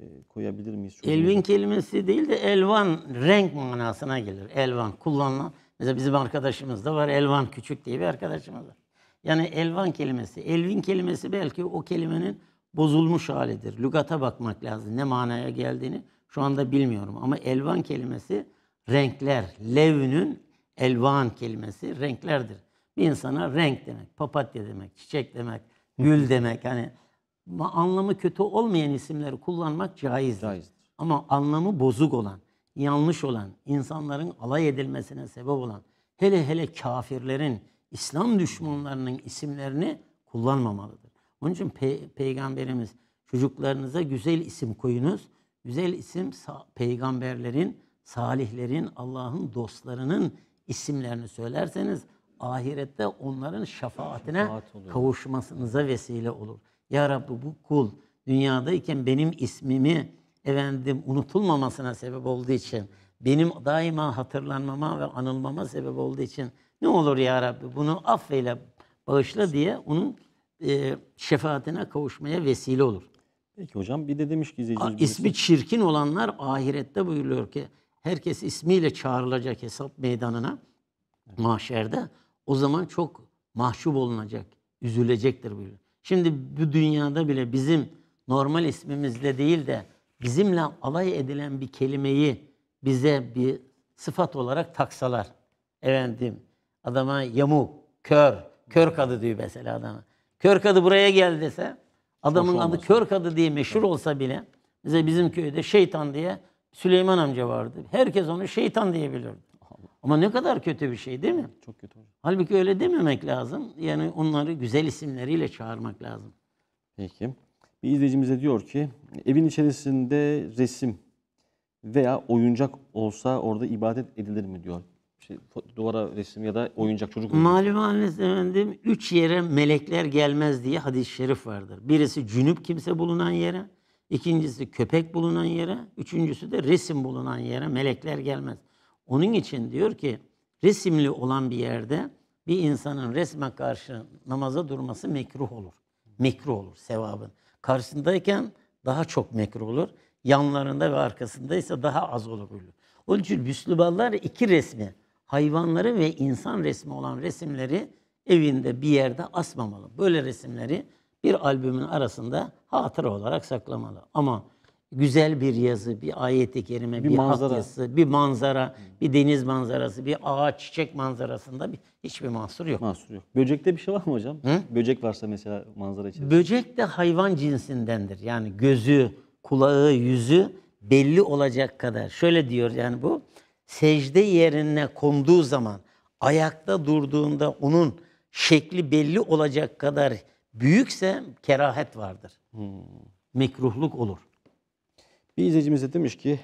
E, koyabilir miyiz? Çok Elvin iyi. kelimesi değil de elvan renk manasına gelir. Elvan kullanılan. Mesela bizim arkadaşımız da var. Elvan küçük diye bir arkadaşımız var. Yani elvan kelimesi. Elvin kelimesi belki o kelimenin bozulmuş halidir. Lügata bakmak lazım. Ne manaya geldiğini şu anda bilmiyorum. Ama elvan kelimesi renkler. Levnün elvan kelimesi renklerdir. Bir insana renk demek, papatya demek, çiçek demek, gül demek. Hani anlamı kötü olmayan isimleri kullanmak caizdir. caizdir. Ama anlamı bozuk olan, yanlış olan, insanların alay edilmesine sebep olan, hele hele kafirlerin, İslam düşmanlarının isimlerini kullanmamalıdır. Onun için pe- peygamberimiz çocuklarınıza güzel isim koyunuz. Güzel isim peygamberlerin, salihlerin, Allah'ın dostlarının isimlerini söylerseniz ahirette onların şefaatine Şefaat kavuşmasınıza vesile olur. Ya Rabbi bu kul dünyadayken benim ismimi efendim unutulmamasına sebep olduğu için benim daima hatırlanmama ve anılmama sebep olduğu için ne olur ya Rabbi bunu affeyle bağışla diye onun e, şefaatine kavuşmaya vesile olur. Peki hocam bir de demiş ki izleyicimiz. İsmi çirkin olanlar ahirette buyuruyor ki herkes ismiyle çağrılacak hesap meydanına mahşerde o zaman çok mahcup olunacak, üzülecektir buyuruyor. Şimdi bu dünyada bile bizim normal ismimizle değil de bizimle alay edilen bir kelimeyi bize bir sıfat olarak taksalar. Efendim adama yamuk, kör, kör kadı diyor mesela adama. Kör kadı buraya gel dese adamın adı kör kadı diye meşhur olsa bile bize bizim köyde şeytan diye Süleyman amca vardı. Herkes onu şeytan diyebilirdi. Ama ne kadar kötü bir şey değil mi? Çok kötü. Halbuki öyle dememek lazım. Yani onları güzel isimleriyle çağırmak lazım. Peki. Bir izleyicimiz de diyor ki evin içerisinde resim veya oyuncak olsa orada ibadet edilir mi diyor. Şey, duvara resim ya da oyuncak çocuk oyuncak. Malumanız efendim üç yere melekler gelmez diye hadis-i şerif vardır. Birisi cünüp kimse bulunan yere, ikincisi köpek bulunan yere, üçüncüsü de resim bulunan yere melekler gelmez. Onun için diyor ki resimli olan bir yerde bir insanın resme karşı namaza durması mekruh olur. Mekruh olur sevabın. Karşısındayken daha çok mekruh olur. Yanlarında ve arkasında ise daha az olur. Onun için Müslümanlar iki resmi, hayvanları ve insan resmi olan resimleri evinde bir yerde asmamalı. Böyle resimleri bir albümün arasında hatıra olarak saklamalı. Ama güzel bir yazı, bir ayet-i kerime, bir, bir manzara. Yazısı, bir manzara, bir deniz manzarası, bir ağaç, çiçek manzarasında bir, hiçbir mahsur yok. Mahsur yok. Böcekte bir şey var mı hocam? Hı? Böcek varsa mesela manzara içerisinde. Böcek de hayvan cinsindendir. Yani gözü, kulağı, yüzü belli olacak kadar. Şöyle diyor yani bu secde yerine konduğu zaman ayakta durduğunda onun şekli belli olacak kadar büyükse kerahet vardır. Hmm. Mekruhluk olur. Bir izleyicimiz de demiş ki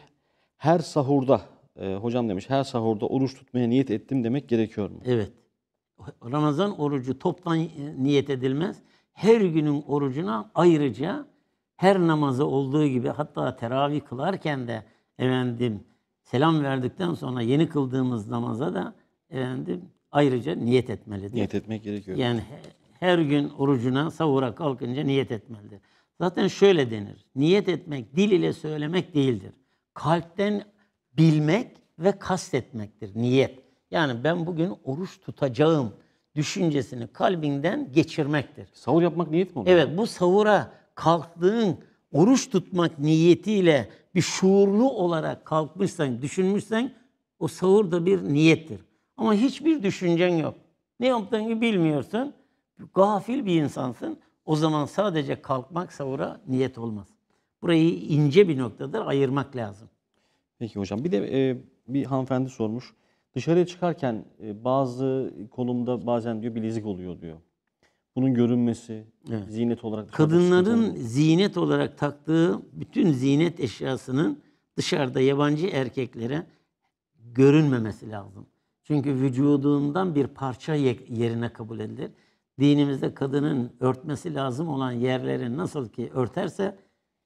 her sahurda e, hocam demiş her sahurda oruç tutmaya niyet ettim demek gerekiyor mu? Evet. Ramazan orucu toptan niyet edilmez. Her günün orucuna ayrıca her namazı olduğu gibi hatta teravih kılarken de efendim selam verdikten sonra yeni kıldığımız namaza da efendim ayrıca niyet etmelidir. Niyet etmek gerekiyor. Yani her gün orucuna sahura kalkınca niyet etmelidir. Zaten şöyle denir. Niyet etmek dil ile söylemek değildir. Kalpten bilmek ve kastetmektir niyet. Yani ben bugün oruç tutacağım düşüncesini kalbinden geçirmektir. Savur yapmak niyet mi oluyor? Evet bu savura kalktığın oruç tutmak niyetiyle bir şuurlu olarak kalkmışsan, düşünmüşsen o savur da bir niyettir. Ama hiçbir düşüncen yok. Ne yaptığını bilmiyorsun. Gafil bir insansın. O zaman sadece kalkmak sahura niyet olmaz. Burayı ince bir noktadır ayırmak lazım. Peki hocam bir de e, bir hanımefendi sormuş. Dışarıya çıkarken e, bazı kolumda bazen diyor bilezik oluyor diyor. Bunun görünmesi, evet. ziynet olarak... Kadınların ziynet olarak taktığı bütün ziynet eşyasının dışarıda yabancı erkeklere görünmemesi lazım. Çünkü vücudundan bir parça yerine kabul edilir dinimizde kadının örtmesi lazım olan yerleri nasıl ki örterse,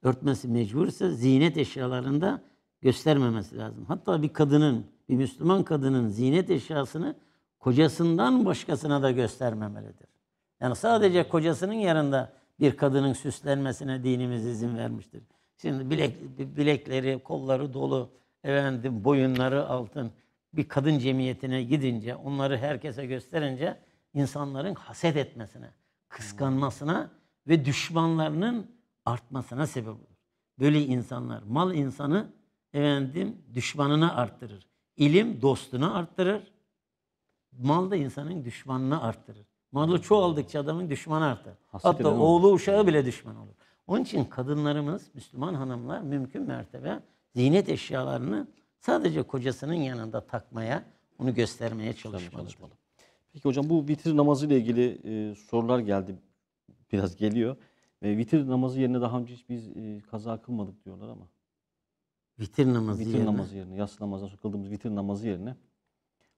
örtmesi mecbursa zinet eşyalarında göstermemesi lazım. Hatta bir kadının, bir Müslüman kadının zinet eşyasını kocasından başkasına da göstermemelidir. Yani sadece kocasının yanında bir kadının süslenmesine dinimiz izin vermiştir. Şimdi bilek, bilekleri, kolları dolu, efendim boyunları altın bir kadın cemiyetine gidince, onları herkese gösterince insanların haset etmesine, kıskanmasına hmm. ve düşmanlarının artmasına sebep olur. Böyle insanlar, mal insanı efendim düşmanını arttırır. İlim dostunu arttırır. Mal da insanın düşmanını arttırır. Malı hmm. çoğaldıkça adamın düşmanı artar. Haset Hatta oğlu uşağı bile düşman olur. Onun için kadınlarımız, Müslüman hanımlar mümkün mertebe ziynet eşyalarını sadece kocasının yanında takmaya, onu göstermeye çalışmalıdır. Peki hocam bu vitir namazı ile ilgili e, sorular geldi. Biraz geliyor. E, vitir namazı yerine daha önce hiç biz e, kaza kılmadık diyorlar ama. Vitir namazı vitir yerine. namazı yerine. Yatsı namazdan sonra kıldığımız vitir namazı yerine.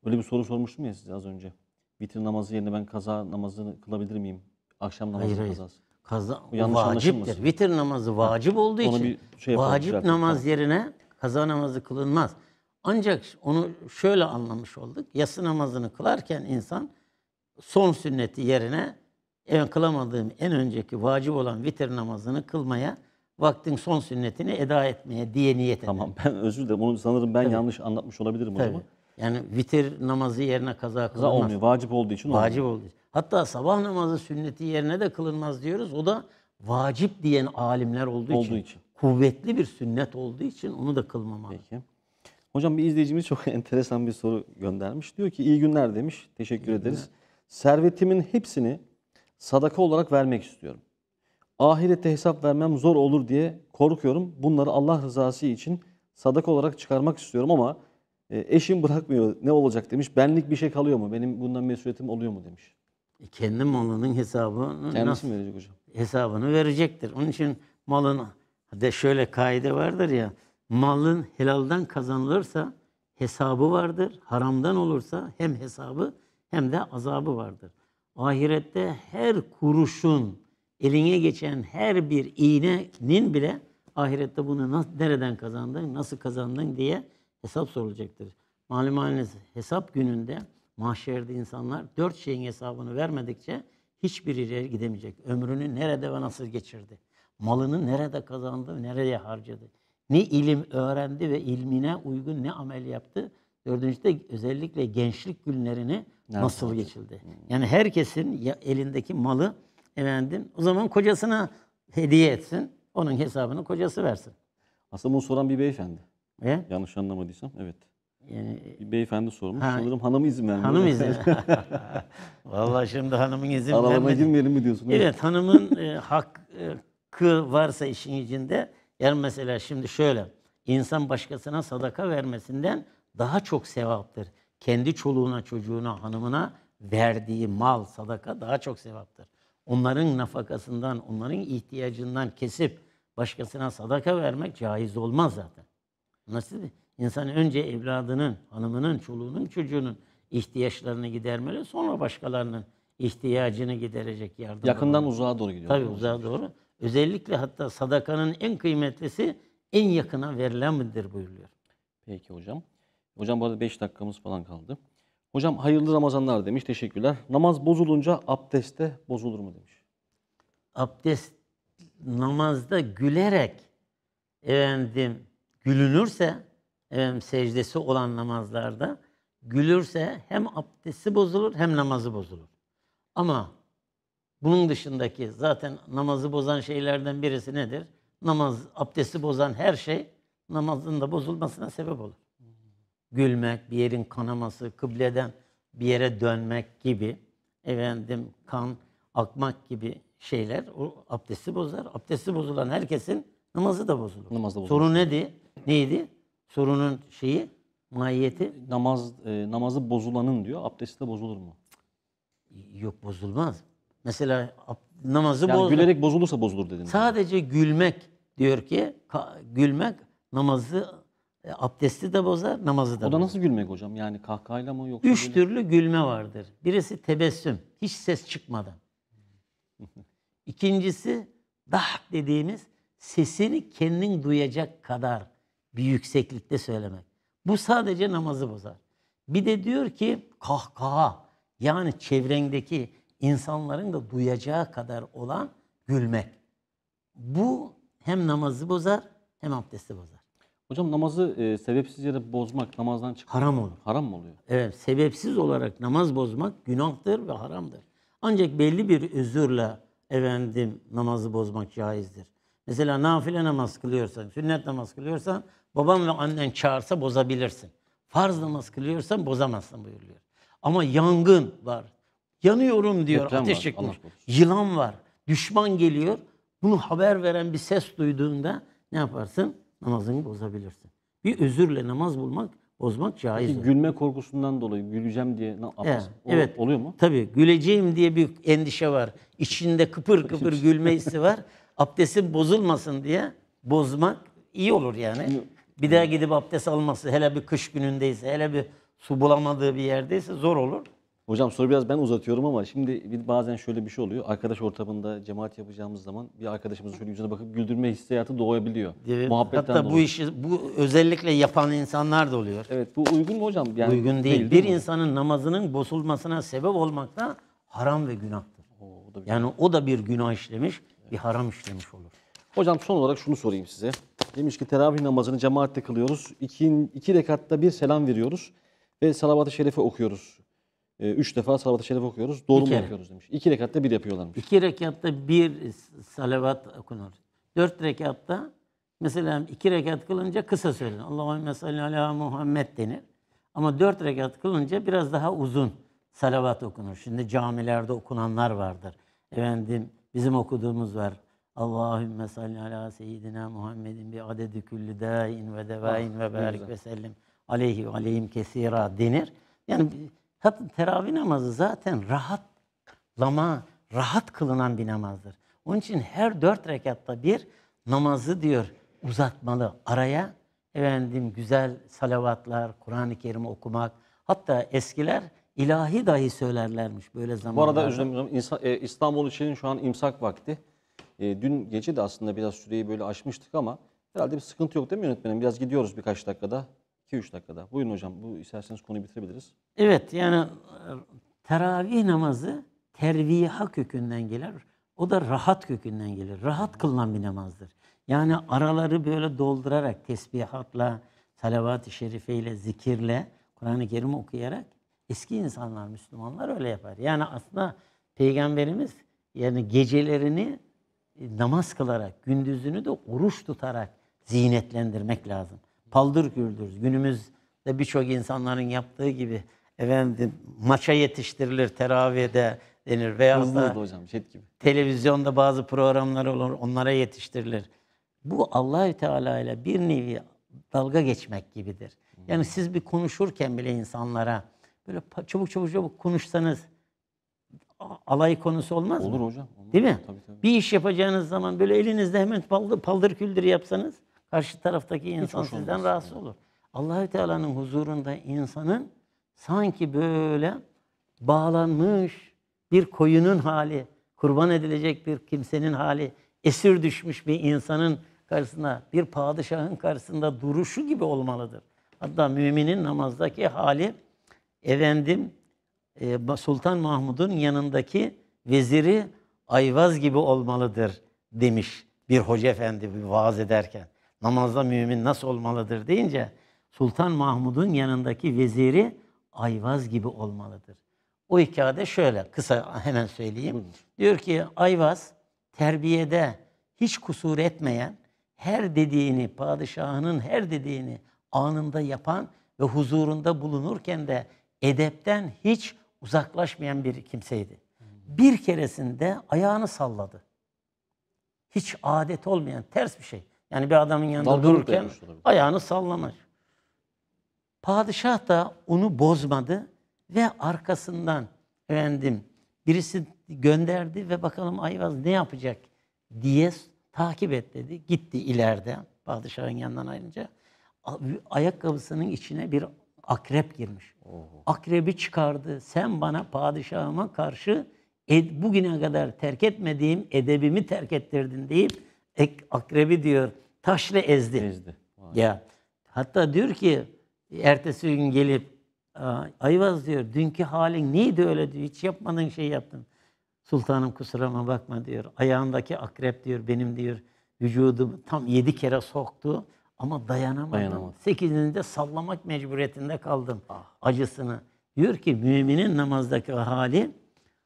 Öyle bir soru sormuştum ya size az önce. Vitir namazı yerine ben kaza namazını kılabilir miyim? Akşam namazı hayır, hayır. kazası. Kaza, bu yanlış vaciptir. Vitir namazı vacip olduğu Ona için şey vacip namaz yerine kaza namazı kılınmaz. Ancak onu şöyle anlamış olduk. Yatsı namazını kılarken insan son sünneti yerine en kılamadığım en önceki vacip olan vitir namazını kılmaya, vaktin son sünnetini eda etmeye diye niyet eder. Tamam ben özür dilerim. Onu sanırım ben Tabii. yanlış anlatmış olabilirim o zaman. Yani vitir namazı yerine kaza kılınmaz. Kaza olmuyor. Vacip olduğu için olmuyor. Vacip olduğu için. Hatta sabah namazı sünneti yerine de kılınmaz diyoruz. O da vacip diyen alimler olduğu, olduğu için, için. Kuvvetli bir sünnet olduğu için onu da kılmamak. Peki. Hocam bir izleyicimiz çok enteresan bir soru göndermiş. Diyor ki iyi günler demiş. Teşekkür iyi ederiz. Servetimin hepsini sadaka olarak vermek istiyorum. Ahirette hesap vermem zor olur diye korkuyorum. Bunları Allah rızası için sadaka olarak çıkarmak istiyorum ama e, eşim bırakmıyor. Ne olacak demiş. Benlik bir şey kalıyor mu? Benim bundan mesuliyetim oluyor mu demiş. E, kendi malının hesabını Kendisi nasıl, verecek hocam? Hesabını verecektir. Onun için malın de şöyle kaide vardır ya malın helaldan kazanılırsa hesabı vardır. Haramdan olursa hem hesabı hem de azabı vardır. Ahirette her kuruşun, eline geçen her bir iğnenin bile ahirette bunu nasıl, nereden kazandın, nasıl kazandın diye hesap sorulacaktır. Malum hesap gününde mahşerde insanlar dört şeyin hesabını vermedikçe hiçbir yere gidemeyecek. Ömrünü nerede ve nasıl geçirdi? Malını nerede kazandı, nereye harcadı? ne ilim öğrendi ve ilmine uygun ne amel yaptı. Dördüncüde özellikle gençlik günlerini ne nasıl yaptı? geçildi. Hmm. Yani herkesin elindeki malı efendim o zaman kocasına hediye etsin. Onun hesabını kocası versin. Aslında bunu soran bir beyefendi. E? Yanlış anlamadıysam evet. Yani, bir beyefendi sormuş. Ha, Sanırım hanımı izin vermiyor. Hanım izin. Vallahi şimdi hanımın izin vermedi. Aralarına girmeyelim mi diyorsun? Evet, evet hanımın e, hakkı varsa işin içinde yani mesela şimdi şöyle, insan başkasına sadaka vermesinden daha çok sevaptır. Kendi çoluğuna, çocuğuna, hanımına verdiği mal, sadaka daha çok sevaptır. Onların nafakasından, onların ihtiyacından kesip başkasına sadaka vermek caiz olmaz zaten. Nasıl? İnsan önce evladının, hanımının, çoluğunun, çocuğunun ihtiyaçlarını gidermeli. Sonra başkalarının ihtiyacını giderecek yardım. Yakından uzağa doğru gidiyor. Tabii uzağa doğru. Özellikle hatta sadakanın en kıymetlisi en yakına verilendir buyuruyor. Peki hocam. Hocam bu arada 5 dakikamız falan kaldı. Hocam hayırlı Ramazanlar demiş. Teşekkürler. Namaz bozulunca abdeste bozulur mu demiş. Abdest namazda gülerek efendim gülünürse efendim secdesi olan namazlarda gülürse hem abdesti bozulur hem namazı bozulur. Ama bunun dışındaki zaten namazı bozan şeylerden birisi nedir? Namaz, abdesti bozan her şey namazın da bozulmasına sebep olur. Gülmek, bir yerin kanaması, kıbleden bir yere dönmek gibi, efendim kan akmak gibi şeyler o abdesti bozar. Abdesti bozulan herkesin namazı da bozulur. Namaz da bozulur. Sorun neydi? Neydi? Sorunun şeyi, mahiyeti. Namaz e, namazı bozulanın diyor. Abdesti de bozulur mu? Yok bozulmaz. Mesela namazı yani bozdu. gülerek bozulursa bozulur dediniz. Sadece gülmek diyor ki gülmek namazı e, abdesti de bozar, namazı da O da bozar. nasıl gülmek hocam? Yani kahkahayla mı yoksa? Üç böyle... türlü gülme vardır. Birisi tebessüm, hiç ses çıkmadan. İkincisi dah dediğimiz sesini kendin duyacak kadar bir yükseklikte söylemek. Bu sadece namazı bozar. Bir de diyor ki kahkaha yani çevrendeki insanların da duyacağı kadar olan gülmek. Bu hem namazı bozar hem abdesti bozar. Hocam namazı e, sebepsiz yere bozmak, namazdan çıkıyor. haram olur. Haram mı oluyor? Evet, sebepsiz olarak namaz bozmak günahtır ve haramdır. Ancak belli bir özürle efendim namazı bozmak caizdir. Mesela nafile namaz kılıyorsan, sünnet namaz kılıyorsan baban ve annen çağırsa bozabilirsin. Farz namaz kılıyorsan bozamazsın buyuruyor. Ama yangın var, Yanıyorum diyor. Deprem ateş var, Yılan var. Düşman geliyor. Bunu haber veren bir ses duyduğunda ne yaparsın? Namazını bozabilirsin. Bir özürle namaz bulmak, bozmak caiz. Peki, gülme korkusundan dolayı güleceğim diye ne yaparsın? evet. Oluyor mu? Tabii. Güleceğim diye bir endişe var. İçinde kıpır kıpır gülme hissi var. Abdestin bozulmasın diye bozmak iyi olur yani. Bir daha gidip abdest alması hele bir kış günündeyse, hele bir su bulamadığı bir yerdeyse zor olur. Hocam soru biraz ben uzatıyorum ama şimdi bir bazen şöyle bir şey oluyor. Arkadaş ortamında cemaat yapacağımız zaman bir arkadaşımızın şöyle yüzüne bakıp güldürme hissiyatı doğabiliyor. Evet. Muhabbetten Hatta bu dolayı. işi bu özellikle yapan insanlar da oluyor. Evet bu uygun mu hocam? Yani uygun değil. değil bir değil insanın namazının bozulmasına sebep olmak da haram ve günahtır. Oo, o da bir yani o da bir günah işlemiş, evet. bir haram işlemiş olur. Hocam son olarak şunu sorayım size. Demiş ki teravih namazını cemaatle kılıyoruz. İki, iki rekatta bir selam veriyoruz ve salavat-ı şerife okuyoruz e, üç defa salavat-ı şerif okuyoruz. Doğru mu kere. yapıyoruz demiş. İki rekatta bir yapıyorlarmış. İki rekatta bir salavat okunur. Dört rekatta mesela iki rekat kılınca kısa söylenir. Allahümme salli ala Muhammed denir. Ama dört rekat kılınca biraz daha uzun salavat okunur. Şimdi camilerde okunanlar vardır. Efendim bizim okuduğumuz var. Allahümme salli ala seyyidina Muhammedin bi adedi küllü dain ve devain Ah, ve ne barik güzel. ve sellim aleyhi ve aleyhim kesira denir. Yani Zaten teravih namazı zaten rahatlama, rahat kılınan bir namazdır. Onun için her dört rekatta bir namazı diyor uzatmalı araya. Efendim güzel salavatlar, Kur'an-ı Kerim okumak. Hatta eskiler ilahi dahi söylerlermiş böyle zamanlarda. Bu arada özlem e, İstanbul için şu an imsak vakti. E, dün gece de aslında biraz süreyi böyle aşmıştık ama herhalde bir sıkıntı yok değil mi yönetmenim? Biraz gidiyoruz birkaç dakikada. 2-3 dakikada. Buyurun hocam. Bu isterseniz konuyu bitirebiliriz. Evet yani e, teravih namazı terviha kökünden gelir. O da rahat kökünden gelir. Rahat kılınan bir namazdır. Yani araları böyle doldurarak tesbihatla, salavat-ı şerifeyle, zikirle, Kur'an-ı Kerim okuyarak eski insanlar, Müslümanlar öyle yapar. Yani aslında Peygamberimiz yani gecelerini e, namaz kılarak, gündüzünü de oruç tutarak zinetlendirmek lazım paldır güldür. Günümüzde birçok insanların yaptığı gibi efendim maça yetiştirilir teravihde denir veya da hocam, şey gibi. televizyonda bazı programlar olur onlara yetiştirilir. Bu Allahü Teala ile bir nevi dalga geçmek gibidir. Yani siz bir konuşurken bile insanlara böyle çabuk çabuk çabuk konuşsanız alay konusu olmaz olur mı? Olur hocam. Olur. Değil mi? Tabii, tabii. Bir iş yapacağınız zaman böyle elinizde hemen paldır, paldır küldür yapsanız Karşı taraftaki insan sizden rahatsız olur. Allah Teala'nın huzurunda insanın sanki böyle bağlanmış bir koyunun hali, kurban edilecek bir kimsenin hali, esir düşmüş bir insanın karşısında, bir padişahın karşısında duruşu gibi olmalıdır. Hatta müminin namazdaki hali, efendim e, Sultan Mahmud'un yanındaki veziri Ayvaz gibi olmalıdır demiş bir hoca efendi vaaz ederken namazda mümin nasıl olmalıdır deyince Sultan Mahmud'un yanındaki veziri Ayvaz gibi olmalıdır. O hikayede şöyle kısa hemen söyleyeyim. Diyor ki Ayvaz terbiyede hiç kusur etmeyen, her dediğini, padişahının her dediğini anında yapan ve huzurunda bulunurken de edepten hiç uzaklaşmayan bir kimseydi. Bir keresinde ayağını salladı. Hiç adet olmayan ters bir şey. Yani bir adamın yanında Dalgınlık dururken ayağını sallamak. Padişah da onu bozmadı ve arkasından efendim birisi gönderdi ve bakalım Ayvaz ne yapacak diye takip et dedi. Gitti ileride padişahın yanından ayrılınca. Ayakkabısının içine bir akrep girmiş. Oho. Akrebi çıkardı. Sen bana padişahıma karşı ed, bugüne kadar terk etmediğim edebimi terk ettirdin deyip ek, akrebi diyor taşla ezdi. Ezdi. Vay. Ya hatta diyor ki ertesi gün gelip Ayvaz diyor dünkü halin neydi öyle diyor hiç yapmadığın şey yaptın. Sultanım kusuruma bakma diyor. Ayağındaki akrep diyor benim diyor vücudumu tam yedi kere soktu ama dayanamadım. dayanamadım. Sekizinde sallamak mecburiyetinde kaldım ah. acısını. Diyor ki müminin namazdaki hali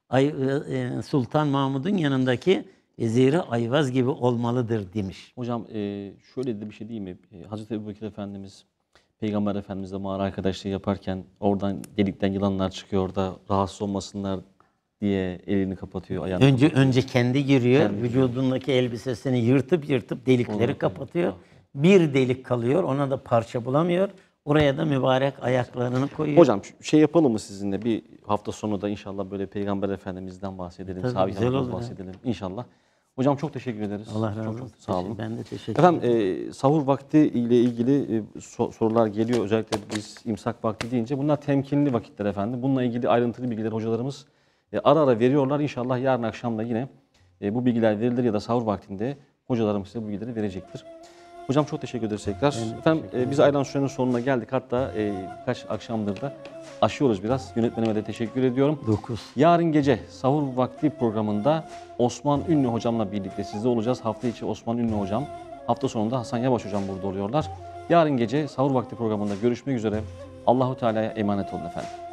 Ay, e, e, Sultan Mahmud'un yanındaki veziri ayvaz gibi olmalıdır demiş. Hocam e, şöyle de bir şey değil mi? E, Hazreti Ebu Bekir Efendimiz Peygamber Efendimizle mağara arkadaşlığı yaparken oradan delikten yılanlar çıkıyor da rahatsız olmasınlar diye elini kapatıyor ayağını. Önce kapatıyor. önce kendi giriyor. Kendi vücudundaki giriyor. elbisesini yırtıp yırtıp delikleri Olur, kapatıyor. Evet. Bir delik kalıyor. Ona da parça bulamıyor. Oraya da mübarek ayaklarını koyuyor. Hocam şey yapalım mı sizinle bir hafta sonu da inşallah böyle Peygamber Efendimiz'den bahsedelim. E, tabii, güzel olur bahsedelim. He. İnşallah. Hocam çok teşekkür ederiz. Allah razı olsun. Sağ olun. Ben de teşekkür ederim. Efendim e, sahur vakti ile ilgili e, so- sorular geliyor. Özellikle biz imsak vakti deyince bunlar temkinli vakitler efendim. Bununla ilgili ayrıntılı bilgiler hocalarımız e, ara ara veriyorlar. İnşallah yarın akşam da yine e, bu bilgiler verilir ya da sahur vaktinde hocalarımız size bu bilgileri verecektir. Hocam çok teşekkür ederiz tekrar. Ben Efendim e, biz aydan sürenin sonuna geldik. Hatta e, birkaç akşamdır da aşıyoruz biraz. Yönetmenime de teşekkür ediyorum. 9. Yarın gece sahur vakti programında Osman Ünlü hocamla birlikte sizde olacağız. Hafta içi Osman Ünlü hocam, hafta sonunda Hasan Yavaş hocam burada oluyorlar. Yarın gece sahur vakti programında görüşmek üzere. Allahu Teala'ya emanet olun efendim.